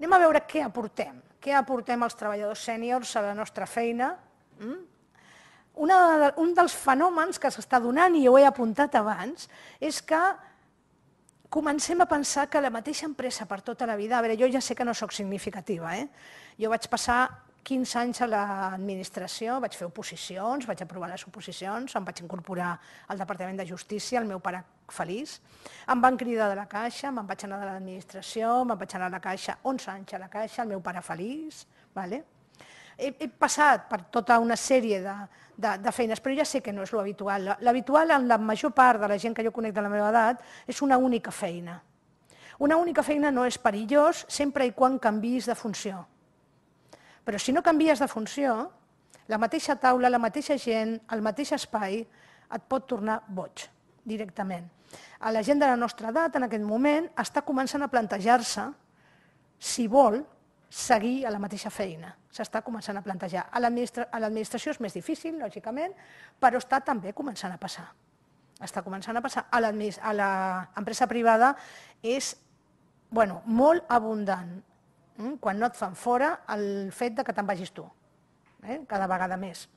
Speaker 1: Anem a veure què aportem, què aportem els treballadors sèniors a la nostra feina, mm? una un dels fenòmens que s'està donant, i ho he apuntat abans, és que comencem a pensar que la mateixa empresa per tota la vida... A veure, jo ja sé que no sóc significativa, eh? Jo vaig passar 15 anys a l'administració, vaig fer oposicions, vaig aprovar les oposicions, em vaig incorporar al Departament de Justícia, el meu pare feliç, em van cridar de la Caixa, me'n vaig anar de l'administració, me'n vaig anar a la Caixa, 11 anys a la Caixa, el meu pare feliç, d'acord? ¿vale? he, he passat per tota una sèrie de, de, de feines, però ja sé que no és l'habitual. L'habitual en la major part de la gent que jo conec de la meva edat és una única feina. Una única feina no és perillós sempre i quan canvis de funció. Però si no canvies de funció, la mateixa taula, la mateixa gent, el mateix espai, et pot tornar boig directament. A la gent de la nostra edat, en aquest moment, està començant a plantejar-se si vol seguir a la mateixa feina. S'està començant a plantejar. A l'administració és més difícil, lògicament, però està també començant a passar. Està començant a passar. A l'empresa privada és bueno, molt abundant. Mm, quan no et fan fora el fet de que te'n vagis tu, eh? cada vegada més.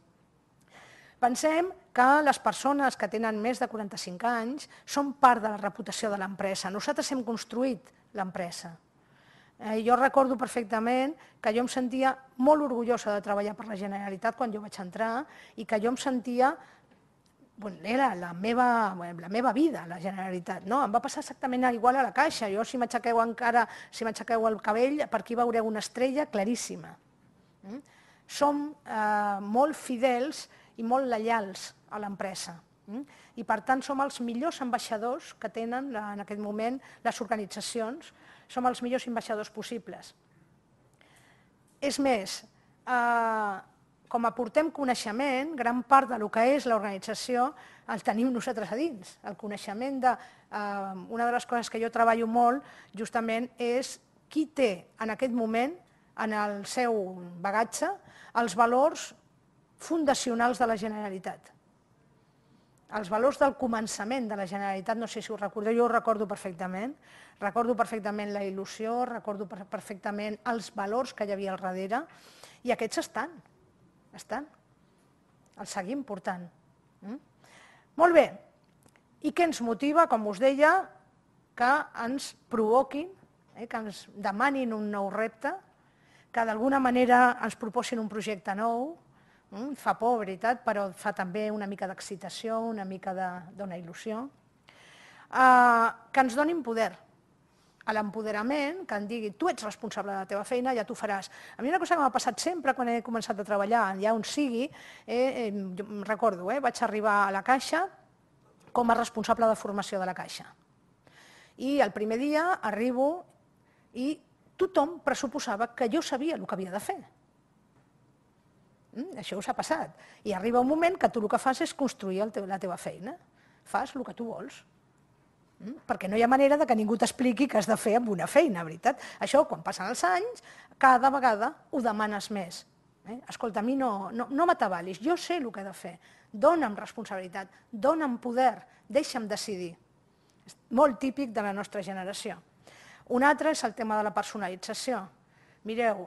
Speaker 1: Pensem que les persones que tenen més de 45 anys són part de la reputació de l'empresa. Nosaltres hem construït l'empresa Eh, jo recordo perfectament que jo em sentia molt orgullosa de treballar per la Generalitat quan jo vaig entrar i que jo em sentia bueno, era la meva, la meva vida, la Generalitat. No? Em va passar exactament igual a la Caixa. Jo, si m'aixequeu encara, si m'aixequeu el cabell, per aquí veureu una estrella claríssima. Mm? Som eh, molt fidels i molt leials a l'empresa. Mm? I, per tant, som els millors ambaixadors que tenen eh, en aquest moment les organitzacions som els millors ambaixadors possibles. És més, eh, com aportem coneixement, gran part del que és l'organització el tenim nosaltres a dins. El coneixement de... Eh, una de les coses que jo treballo molt justament és qui té en aquest moment en el seu bagatge els valors fundacionals de la Generalitat els valors del començament de la Generalitat, no sé si ho recordeu, jo ho recordo perfectament, recordo perfectament la il·lusió, recordo perfectament els valors que hi havia al darrere, i aquests estan, estan, els seguim portant. Mm? Molt bé, i què ens motiva, com us deia, que ens provoquin, eh, que ens demanin un nou repte, que d'alguna manera ens proposin un projecte nou, Mm, fa por, veritat, però fa també una mica d'excitació, una mica d'una il·lusió. Ah, que ens donin poder a l'empoderament, que em digui tu ets responsable de la teva feina, ja tu faràs. A mi una cosa que m'ha passat sempre quan he començat a treballar, ja on sigui, eh, em recordo, eh, vaig arribar a la Caixa com a responsable de formació de la Caixa. I el primer dia arribo i tothom pressuposava que jo sabia el que havia de fer. Mm, això us ha passat. I arriba un moment que tu el que fas és construir la teva feina. Fas el que tu vols. Mm? Perquè no hi ha manera de que ningú t'expliqui què has de fer amb una feina, veritat. Això, quan passen els anys, cada vegada ho demanes més. Eh? Escolta, a mi no, no, no m'atabalis, jo sé el que he de fer. Dóna'm responsabilitat, dóna'm poder, deixa'm decidir. És molt típic de la nostra generació. Un altre és el tema de la personalització. Mireu,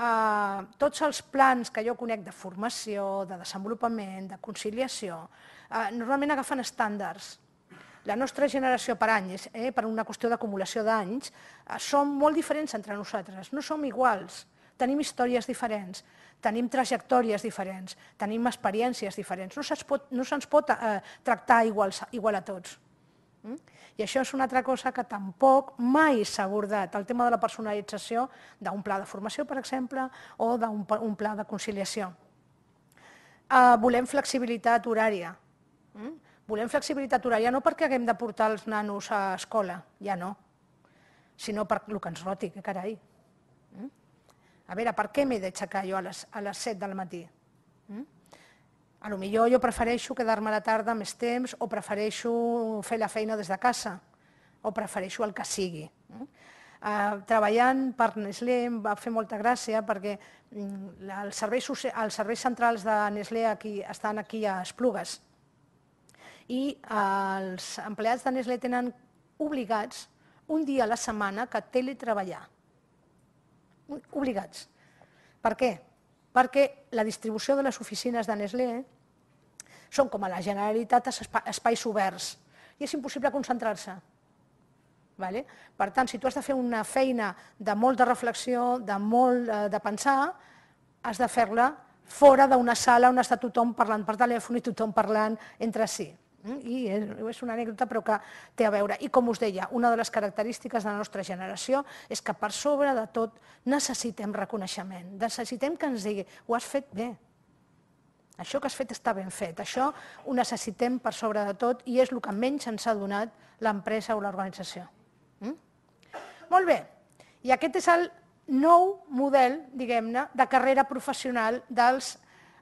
Speaker 1: Eh, tots els plans que jo conec de formació, de desenvolupament, de conciliació, eh, normalment agafen estàndards. La nostra generació per anys, eh, per una qüestió d'acumulació d'anys, eh, som molt diferents entre nosaltres, no som iguals tenim històries diferents, tenim trajectòries diferents, tenim experiències diferents. No se'ns pot, no se pot eh, tractar igual, igual a tots. Mm? I això és una altra cosa que tampoc mai s'ha abordat, el tema de la personalització d'un pla de formació, per exemple, o d'un pla de conciliació. Eh, volem flexibilitat horària. Mm? Volem flexibilitat horària no perquè haguem de portar els nanos a escola, ja no, sinó per el que ens roti, que carai. Mm? A veure, per què m'he d'aixecar jo a les, a les 7 del matí? Mm? A lo millor jo prefereixo quedar-me a la tarda més temps o prefereixo fer la feina des de casa o prefereixo el que sigui. Uh, treballant per Nestlé em va fer molta gràcia perquè mm, els serveis, els serveis centrals de Nestlé aquí, estan aquí a Esplugues i eh, els empleats de Nestlé tenen obligats un dia a la setmana que teletreballar. Obligats. Per què? perquè la distribució de les oficines de Nestlé són, com a la Generalitat, espais oberts i és impossible concentrar-se. Vale? Per tant, si tu has de fer una feina de molt de reflexió, de molt eh, de pensar, has de fer-la fora d'una sala on està tothom parlant per telèfon i tothom parlant entre si. Eh? i és una anècdota però que té a veure. I com us deia, una de les característiques de la nostra generació és que per sobre de tot necessitem reconeixement, necessitem que ens digui ho has fet bé, això que has fet està ben fet, això ho necessitem per sobre de tot i és el que menys ens ha donat l'empresa o l'organització. Mm? Molt bé, i aquest és el nou model, diguem-ne, de carrera professional dels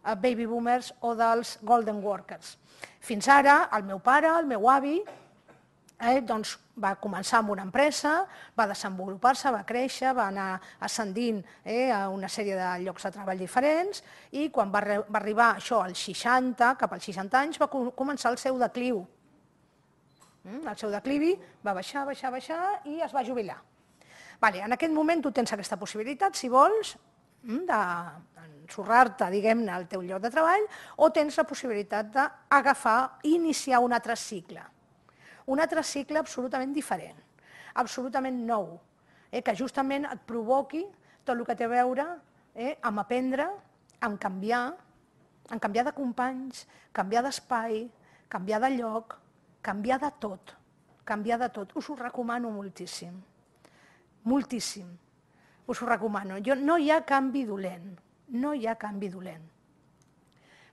Speaker 1: Eh, baby boomers o dels golden workers. Fins ara, el meu pare, el meu avi, eh, doncs va començar amb una empresa, va desenvolupar-se, va créixer, va anar ascendint eh, a una sèrie de llocs de treball diferents i quan va, va arribar això als 60, cap als 60 anys, va com començar el seu decliu. Mm, el seu declivi va baixar, baixar, baixar i es va jubilar. Vale, en aquest moment tu tens aquesta possibilitat, si vols, mm, de, ensorrar te diguem-ne, al teu lloc de treball, o tens la possibilitat d'agafar i iniciar un altre cicle. Un altre cicle absolutament diferent, absolutament nou, eh, que justament et provoqui tot el que té a veure eh, amb aprendre, amb canviar, amb canviar de companys, canviar d'espai, canviar de lloc, canviar de tot, canviar de tot. Us ho recomano moltíssim, moltíssim. Us ho recomano. Jo, no hi ha canvi dolent no hi ha canvi dolent.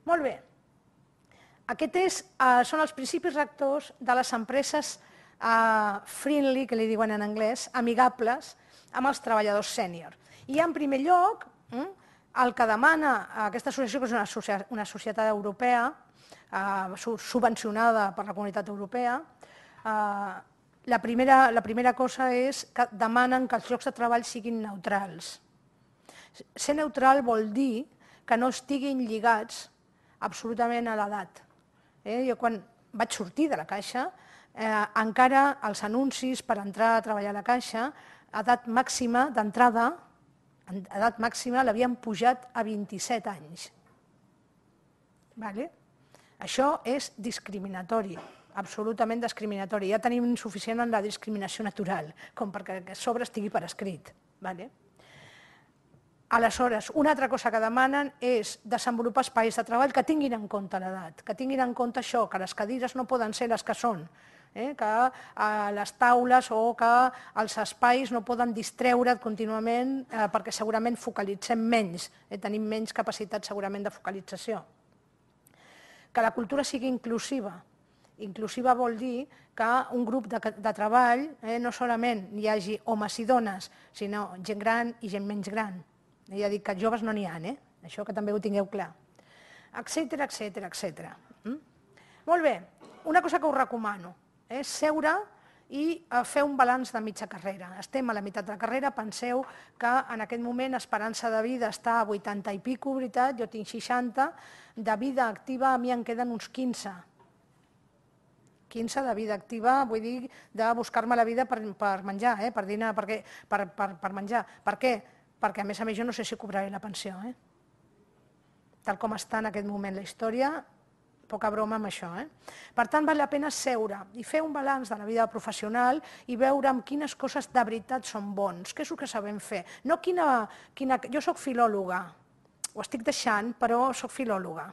Speaker 1: Molt bé, aquests eh, són els principis rectors de les empreses eh, friendly, que li diuen en anglès, amigables, amb els treballadors sènior. I en primer lloc, mm, el que demana aquesta associació, que és una, societat europea, eh, subvencionada per la comunitat europea, la primera, la primera cosa és que demanen que els llocs de treball siguin neutrals ser neutral vol dir que no estiguin lligats absolutament a l'edat. Eh? Jo quan vaig sortir de la Caixa, eh, encara els anuncis per entrar a treballar a la Caixa, edat màxima d'entrada, edat màxima l'havien pujat a 27 anys. Vale? Això és discriminatori, absolutament discriminatori. Ja tenim suficient en la discriminació natural, com perquè sobre estigui per escrit. Vale? Aleshores, una altra cosa que demanen és desenvolupar espais de treball que tinguin en compte l'edat, que tinguin en compte això, que les cadires no poden ser les que són, eh? que eh, les taules o que els espais no poden distreure't contínuament eh, perquè segurament focalitzem menys, eh? tenim menys capacitat segurament de focalització. Que la cultura sigui inclusiva, Inclusiva vol dir que un grup de, de treball eh, no solament hi hagi homes i dones, sinó gent gran i gent menys gran. Ella ha dit que joves no n'hi ha, eh? Això que també ho tingueu clar. Etcètera, etcètera, etcètera. Mm? Molt bé, una cosa que us recomano és seure i eh, fer un balanç de mitja carrera. Estem a la meitat de la carrera, penseu que en aquest moment esperança de vida està a 80 i pico, veritat, jo tinc 60, de vida activa a mi en queden uns 15. 15 de vida activa, vull dir, de buscar-me la vida per, per menjar, eh? per dinar, per, Per, per, per menjar. Per què? perquè a més a més jo no sé si cobraré la pensió. Eh? Tal com està en aquest moment la història, poca broma amb això. Eh? Per tant, val la pena seure i fer un balanç de la vida professional i veure amb quines coses de veritat són bons, què és el que sabem fer. No quina, quina... Jo sóc filòloga, ho estic deixant, però sóc filòloga.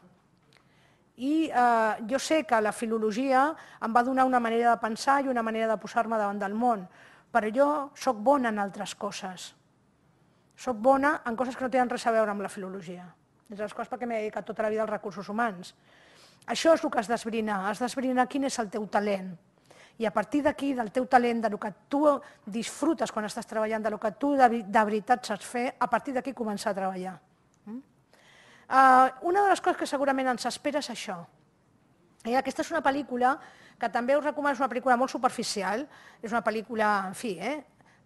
Speaker 1: I eh, jo sé que la filologia em va donar una manera de pensar i una manera de posar-me davant del món, però jo sóc bona en altres coses soc bona en coses que no tenen res a veure amb la filologia, És les coses perquè m'he dedicat tota la vida als recursos humans. Això és el que has d'esbrinar, has d'esbrinar quin és el teu talent. I a partir d'aquí, del teu talent, del que tu disfrutes quan estàs treballant, del que tu de, de veritat saps fer, a partir d'aquí començar a treballar. Uh, una de les coses que segurament ens espera és això. Eh, aquesta és una pel·lícula que també us recomano, és una pel·lícula molt superficial, és una pel·lícula, en fi, eh,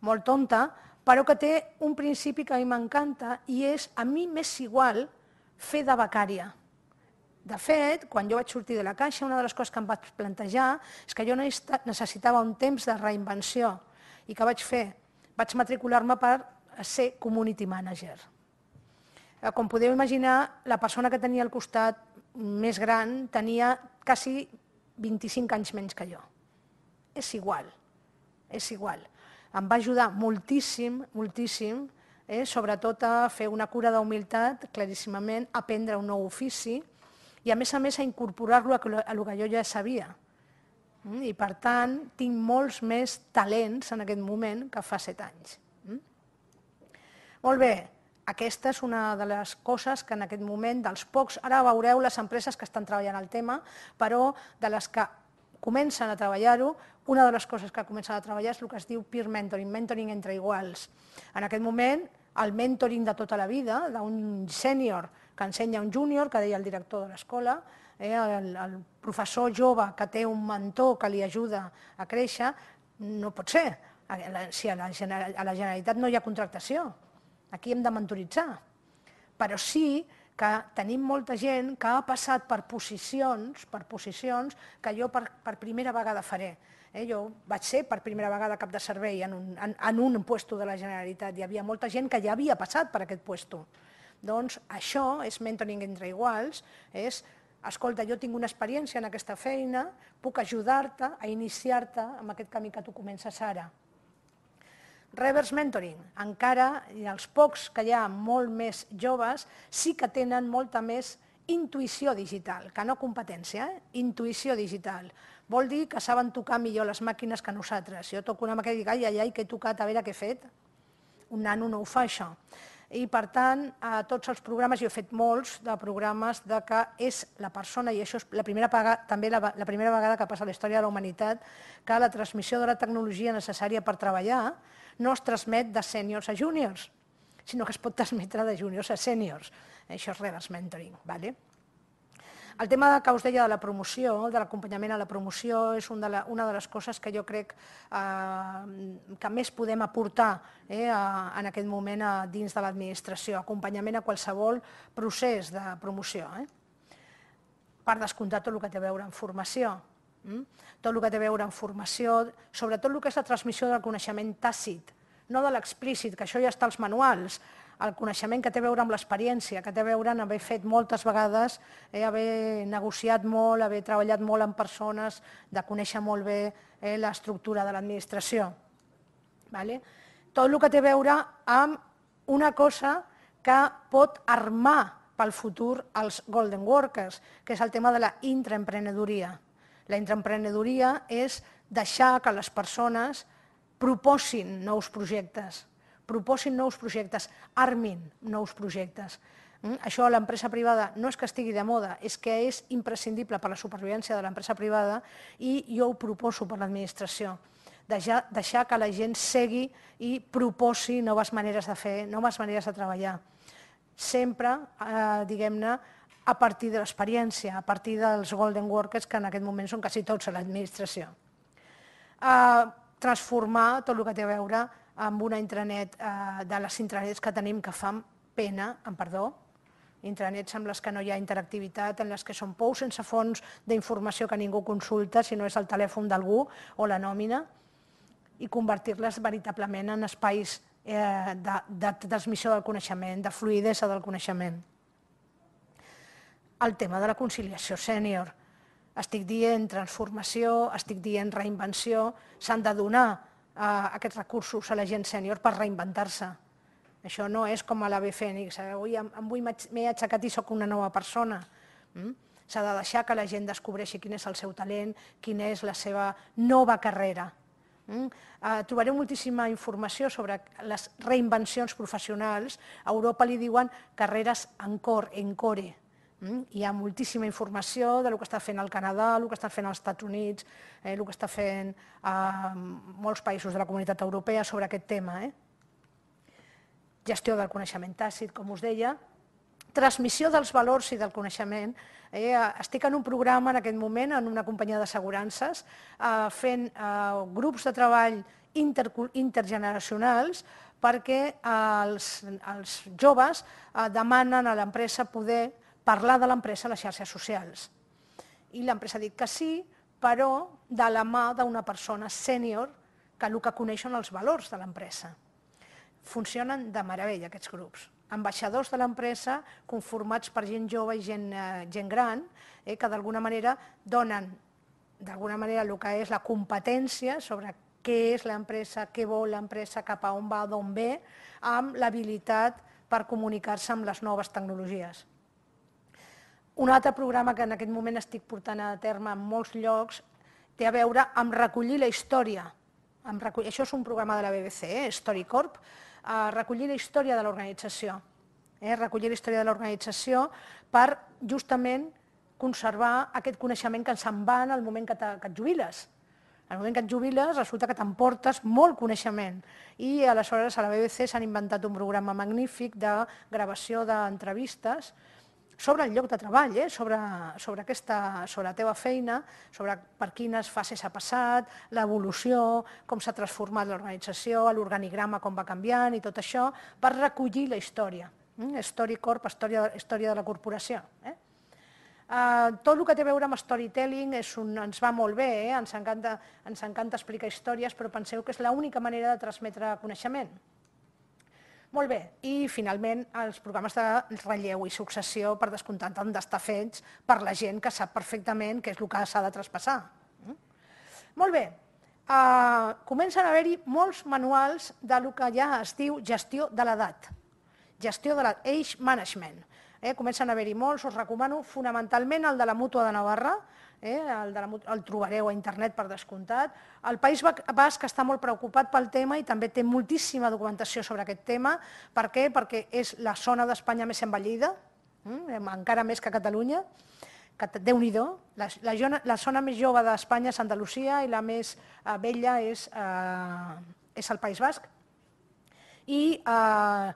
Speaker 1: molt tonta, però que té un principi que a mi m'encanta i és a mi m'és igual fer de becària. De fet, quan jo vaig sortir de la caixa, una de les coses que em vaig plantejar és que jo necessitava un temps de reinvenció. I que vaig fer? Vaig matricular-me per ser community manager. Eh, com podeu imaginar, la persona que tenia al costat més gran tenia quasi 25 anys menys que jo. És igual, és igual em va ajudar moltíssim, moltíssim, eh, sobretot a fer una cura d'humilitat, claríssimament, a aprendre un nou ofici i, a més a més, a incorporar-lo a, a el que jo ja sabia. Mm, I, per tant, tinc molts més talents en aquest moment que fa set anys. Mm. Molt bé, aquesta és una de les coses que en aquest moment, dels pocs, ara veureu les empreses que estan treballant el tema, però de les que comencen a treballar-ho, una de les coses que comencen a treballar és el que es diu peer mentoring, mentoring entre iguals. En aquest moment, el mentoring de tota la vida, d'un sènior que ensenya un júnior, que deia el director de l'escola, eh, el, el professor jove que té un mentor que li ajuda a créixer, no pot ser. Si a la, a la Generalitat no hi ha contractació, aquí hem de mentoritzar. Però sí que tenim molta gent que ha passat per posicions, per posicions que jo per, per primera vegada faré. Eh, jo vaig ser per primera vegada cap de servei en un, en, en un puesto de la Generalitat. Hi havia molta gent que ja havia passat per aquest puesto. Doncs això és mentoring entre iguals, és escolta, jo tinc una experiència en aquesta feina, puc ajudar-te a iniciar-te amb aquest camí que tu comences ara. Reverse mentoring, encara els pocs que hi ha molt més joves sí que tenen molta més intuïció digital, que no competència, eh? intuïció digital. Vol dir que saben tocar millor les màquines que nosaltres. Jo toco una màquina i dic, ai, ai, ai, que he tocat, a veure què he fet. Un nano no ho fa, això. I, per tant, a tots els programes, jo he fet molts de programes de que és la persona, i això és la primera, també la, la primera vegada que passa a la història de la humanitat, que la transmissió de la tecnologia necessària per treballar no es transmet de sèniors a júniors, sinó que es pot transmetre de júniors a sèniors. Això és reverse mentoring. ¿vale? El tema que us deia de la promoció, de l'acompanyament a la promoció, és un de la, una de les coses que jo crec eh, que més podem aportar eh, a, en aquest moment a, dins de l'administració, acompanyament a qualsevol procés de promoció. Eh? Per descomptat tot el que té a veure amb formació, Mm? Tot el que té a veure amb formació, sobretot el que és la transmissió del coneixement tàcit, no de l'explícit, que això ja està als manuals, el coneixement que té a veure amb l'experiència, que té a veure amb haver fet moltes vegades, eh, haver negociat molt, haver treballat molt amb persones, de conèixer molt bé eh, l'estructura de l'administració. Vale? Tot el que té a veure amb una cosa que pot armar pel futur els Golden Workers, que és el tema de la intraemprenedoria. La intraemprenedoria és deixar que les persones proposin nous projectes, proposin nous projectes, armin nous projectes. Mm? Això a l'empresa privada no és que estigui de moda, és que és imprescindible per a la supervivència de l'empresa privada i jo ho proposo per l'administració. Deixar, deixar que la gent segui i proposi noves maneres de fer, noves maneres de treballar. Sempre, eh, diguem-ne, a partir de l'experiència, a partir dels golden workers, que en aquest moment són quasi tots a l'administració. Eh, transformar tot el que té a veure amb una intranet eh, de les intranets que tenim que fan pena, en perdó, intranets amb les que no hi ha interactivitat, en les que són pous sense fons d'informació que ningú consulta, si no és el telèfon d'algú o la nòmina, i convertir-les veritablement en espais eh, de, de transmissió del coneixement, de fluidesa del coneixement el tema de la conciliació sènior. Estic dient transformació, estic dient reinvenció, s'han de donar eh, aquests recursos a la gent sènior per reinventar-se. Això no és com a l'AVE Fènix, avui, eh, avui m'he aixecat i sóc una nova persona. Mm? S'ha de deixar que la gent descobreixi quin és el seu talent, quina és la seva nova carrera. Mm? Eh, trobareu moltíssima informació sobre les reinvencions professionals. A Europa li diuen carreres en cor, en core, Mm? Hi ha moltíssima informació de del que està fent el Canadà, el que està fent els Estats Units, eh, el que està fent ehm, molts països de la comunitat europea sobre aquest tema. Eh? Gestió del coneixement tàcit, com us deia, transmissió dels valors i del coneixement. Eh, estic en un programa en aquest moment, en una companyia d'assegurances, eh, fent eh, grups de treball intergeneracionals perquè els, els joves eh, demanen a l'empresa poder parlar de l'empresa a les xarxes socials. I l'empresa ha dit que sí, però de la mà d'una persona sènior que el que coneixen els valors de l'empresa. Funcionen de meravella aquests grups. Ambaixadors de l'empresa conformats per gent jove i gent, eh, gent gran eh, que d'alguna manera donen d'alguna manera el que és la competència sobre què és l'empresa, què vol l'empresa, cap a on va, d'on ve, amb l'habilitat per comunicar-se amb les noves tecnologies. Un altre programa que en aquest moment estic portant a terme en molts llocs té a veure amb recollir la història. Amb recollir, Això és un programa de la BBC, eh? StoryCorp, eh, recollir la història de l'organització. Eh? Recollir la història de l'organització per justament conservar aquest coneixement que se'n va en el moment que, te, que et jubiles. En el moment que et jubiles resulta que t'emportes molt coneixement i aleshores a la BBC s'han inventat un programa magnífic de gravació d'entrevistes sobre el lloc de treball, eh? sobre, sobre, aquesta, sobre la teva feina, sobre per quines fases ha passat, l'evolució, com s'ha transformat l'organització, l'organigrama com va canviant i tot això, per recollir la història, eh? Story Corp, història, història de la corporació. Eh? Uh, tot el que té a veure amb storytelling és un, ens va molt bé, eh? ens, encanta, ens encanta explicar històries, però penseu que és l'única manera de transmetre coneixement. Molt bé, i finalment els programes de relleu i successió, per descomptat, han d'estar fets per la gent que sap perfectament què és el que s'ha de traspassar. Mm? Molt bé, uh, comencen a haver-hi molts manuals de lo que ja es diu gestió de l'edat, gestió de l'age management. Eh? Comencen a haver-hi molts, us recomano fonamentalment el de la Mútua de Navarra, eh? el, trobareu a internet per descomptat. El País Basc està molt preocupat pel tema i també té moltíssima documentació sobre aquest tema. Per què? Perquè és la zona d'Espanya més envellida, mm? eh, encara més que Catalunya, que déu nhi la, la, zona, la zona més jove d'Espanya és Andalusia i la més eh, vella és, eh, és el País Basc. I eh,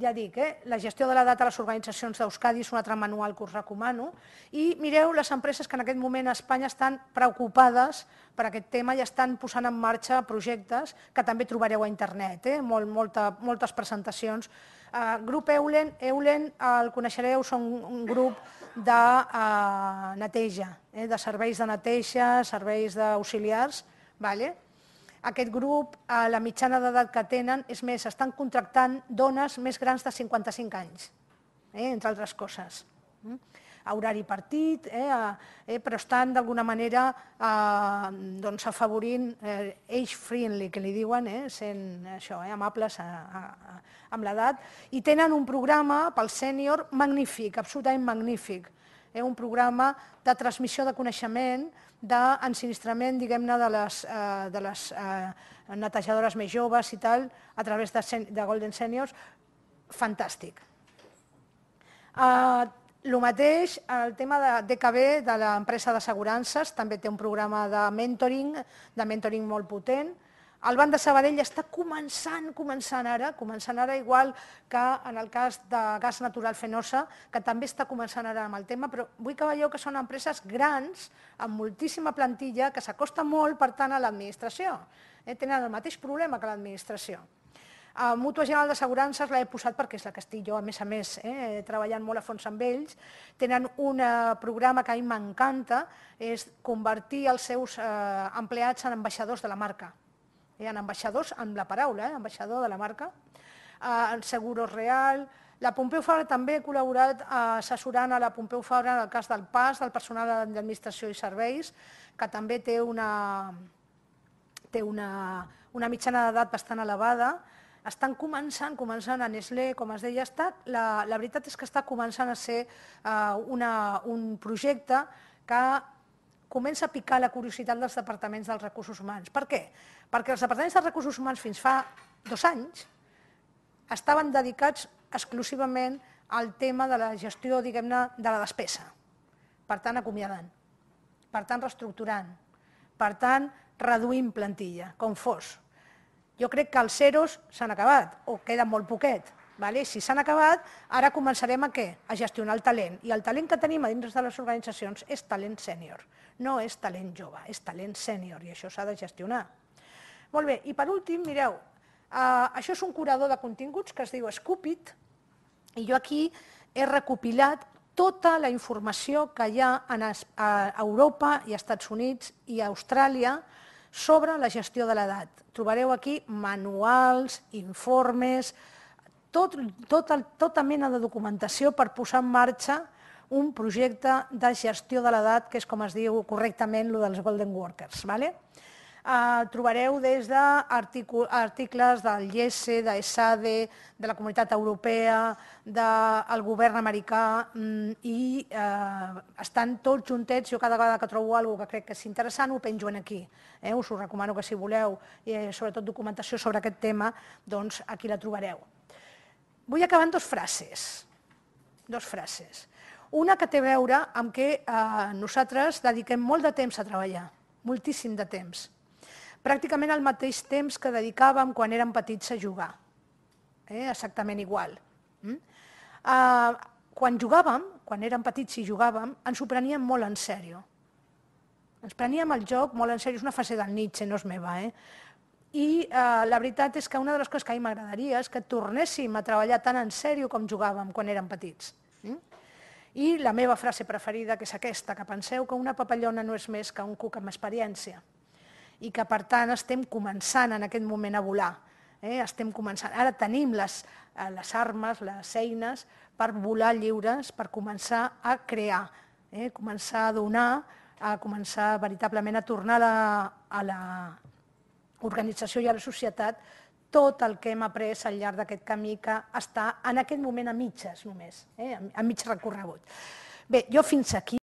Speaker 1: ja dic, eh, la gestió de la data a les organitzacions d'Euskadi és un altre manual que us recomano, i mireu les empreses que en aquest moment a Espanya estan preocupades per aquest tema i estan posant en marxa projectes que també trobareu a internet, eh, molt, molta, moltes presentacions. Eh, grup Eulen, Eulen el coneixereu, són un grup de eh, neteja, eh, de serveis de neteja, serveis d'auxiliars, ¿vale? Aquest grup, a la mitjana d'edat que tenen, és més, estan contractant dones més grans de 55 anys, eh, entre altres coses. Mm? A horari partit, eh, eh, però estan d'alguna manera eh, doncs afavorint eh, age friendly, que li diuen, eh, sent això, eh, amables a, a, a, amb l'edat, i tenen un programa pel sènior magnífic, absolutament magnífic, Eh, un programa de transmissió de coneixement, d'ensinistrament, diguem-ne, de les, eh, de les eh, netejadores més joves i tal, a través de, de Golden Seniors, fantàstic. Eh, el mateix, el tema de DKB, de l'empresa d'assegurances, també té un programa de mentoring, de mentoring molt potent, el Banc de Sabadell està començant, començant ara, començant ara igual que en el cas de gas natural Fenosa, que també està començant ara amb el tema, però vull que veieu que són empreses grans, amb moltíssima plantilla, que s'acosta molt, per tant, a l'administració. Eh, tenen el mateix problema que l'administració. A Mútua General d'Assegurances l'he posat perquè és la que estic jo, a més a més, eh, treballant molt a fons amb ells. Tenen un eh, programa que a mi m'encanta, és convertir els seus eh, empleats en ambaixadors de la marca eh, en ambaixadors, amb la paraula, eh, ambaixador de la marca, eh, el Seguros Real, la Pompeu Fabra també ha col·laborat eh, assessorant a la Pompeu Fabra en el cas del PAS, del personal d'administració i serveis, que també té una, té una, una mitjana d'edat bastant elevada. Estan començant, començant a Nestlé, com es deia, està, la, la veritat és que està començant a ser eh, una, un projecte que comença a picar la curiositat dels departaments dels recursos humans. Per què? perquè els departaments de recursos humans fins fa dos anys estaven dedicats exclusivament al tema de la gestió, diguem-ne, de la despesa. Per tant, acomiadant, per tant, reestructurant, per tant, reduint plantilla, com fos. Jo crec que els ceros s'han acabat, o queden molt poquet. Vale? Si s'han acabat, ara començarem a què? A gestionar el talent. I el talent que tenim a dins de les organitzacions és talent sènior, no és talent jove, és talent sènior, i això s'ha de gestionar. Molt bé, i per últim, mireu, eh, això és un curador de continguts que es diu Scoopit, i jo aquí he recopilat tota la informació que hi ha a Europa i als Estats Units i a Austràlia sobre la gestió de l'edat. Trobareu aquí manuals, informes, tot, tot, tota mena de documentació per posar en marxa un projecte de gestió de l'edat, que és com es diu correctament lo dels Golden Workers. D'acord? ¿vale? eh, trobareu des d'articles del IESE, de e, de la Comunitat Europea, del govern americà, mm, i eh, estan tots juntets. Jo cada vegada que trobo alguna que crec que és interessant ho penjo aquí. Eh? Us ho recomano que si voleu, eh, sobretot documentació sobre aquest tema, doncs aquí la trobareu. Vull acabar amb dues frases. Dos frases. Una que té a veure amb què eh, nosaltres dediquem molt de temps a treballar, moltíssim de temps pràcticament el mateix temps que dedicàvem quan érem petits a jugar. Eh? Exactament igual. Mm? Eh, quan jugàvem, quan érem petits i jugàvem, ens ho preníem molt en sèrio. Ens preníem el joc molt en sèrio, és una fase del Nietzsche, no és meva, eh? I eh, la veritat és que una de les coses que a mi m'agradaria és que tornéssim a treballar tan en sèrio com jugàvem quan érem petits. Mm? I la meva frase preferida, que és aquesta, que penseu que una papallona no és més que un cuc amb experiència i que, per tant, estem començant en aquest moment a volar. Eh? Estem començant. Ara tenim les, eh, les armes, les eines per volar lliures, per començar a crear, eh? començar a donar, a començar veritablement a tornar a la, a organització i a la societat tot el que hem après al llarg d'aquest camí que està en aquest moment a mitges només, eh? a mig recorregut. Bé, jo fins aquí.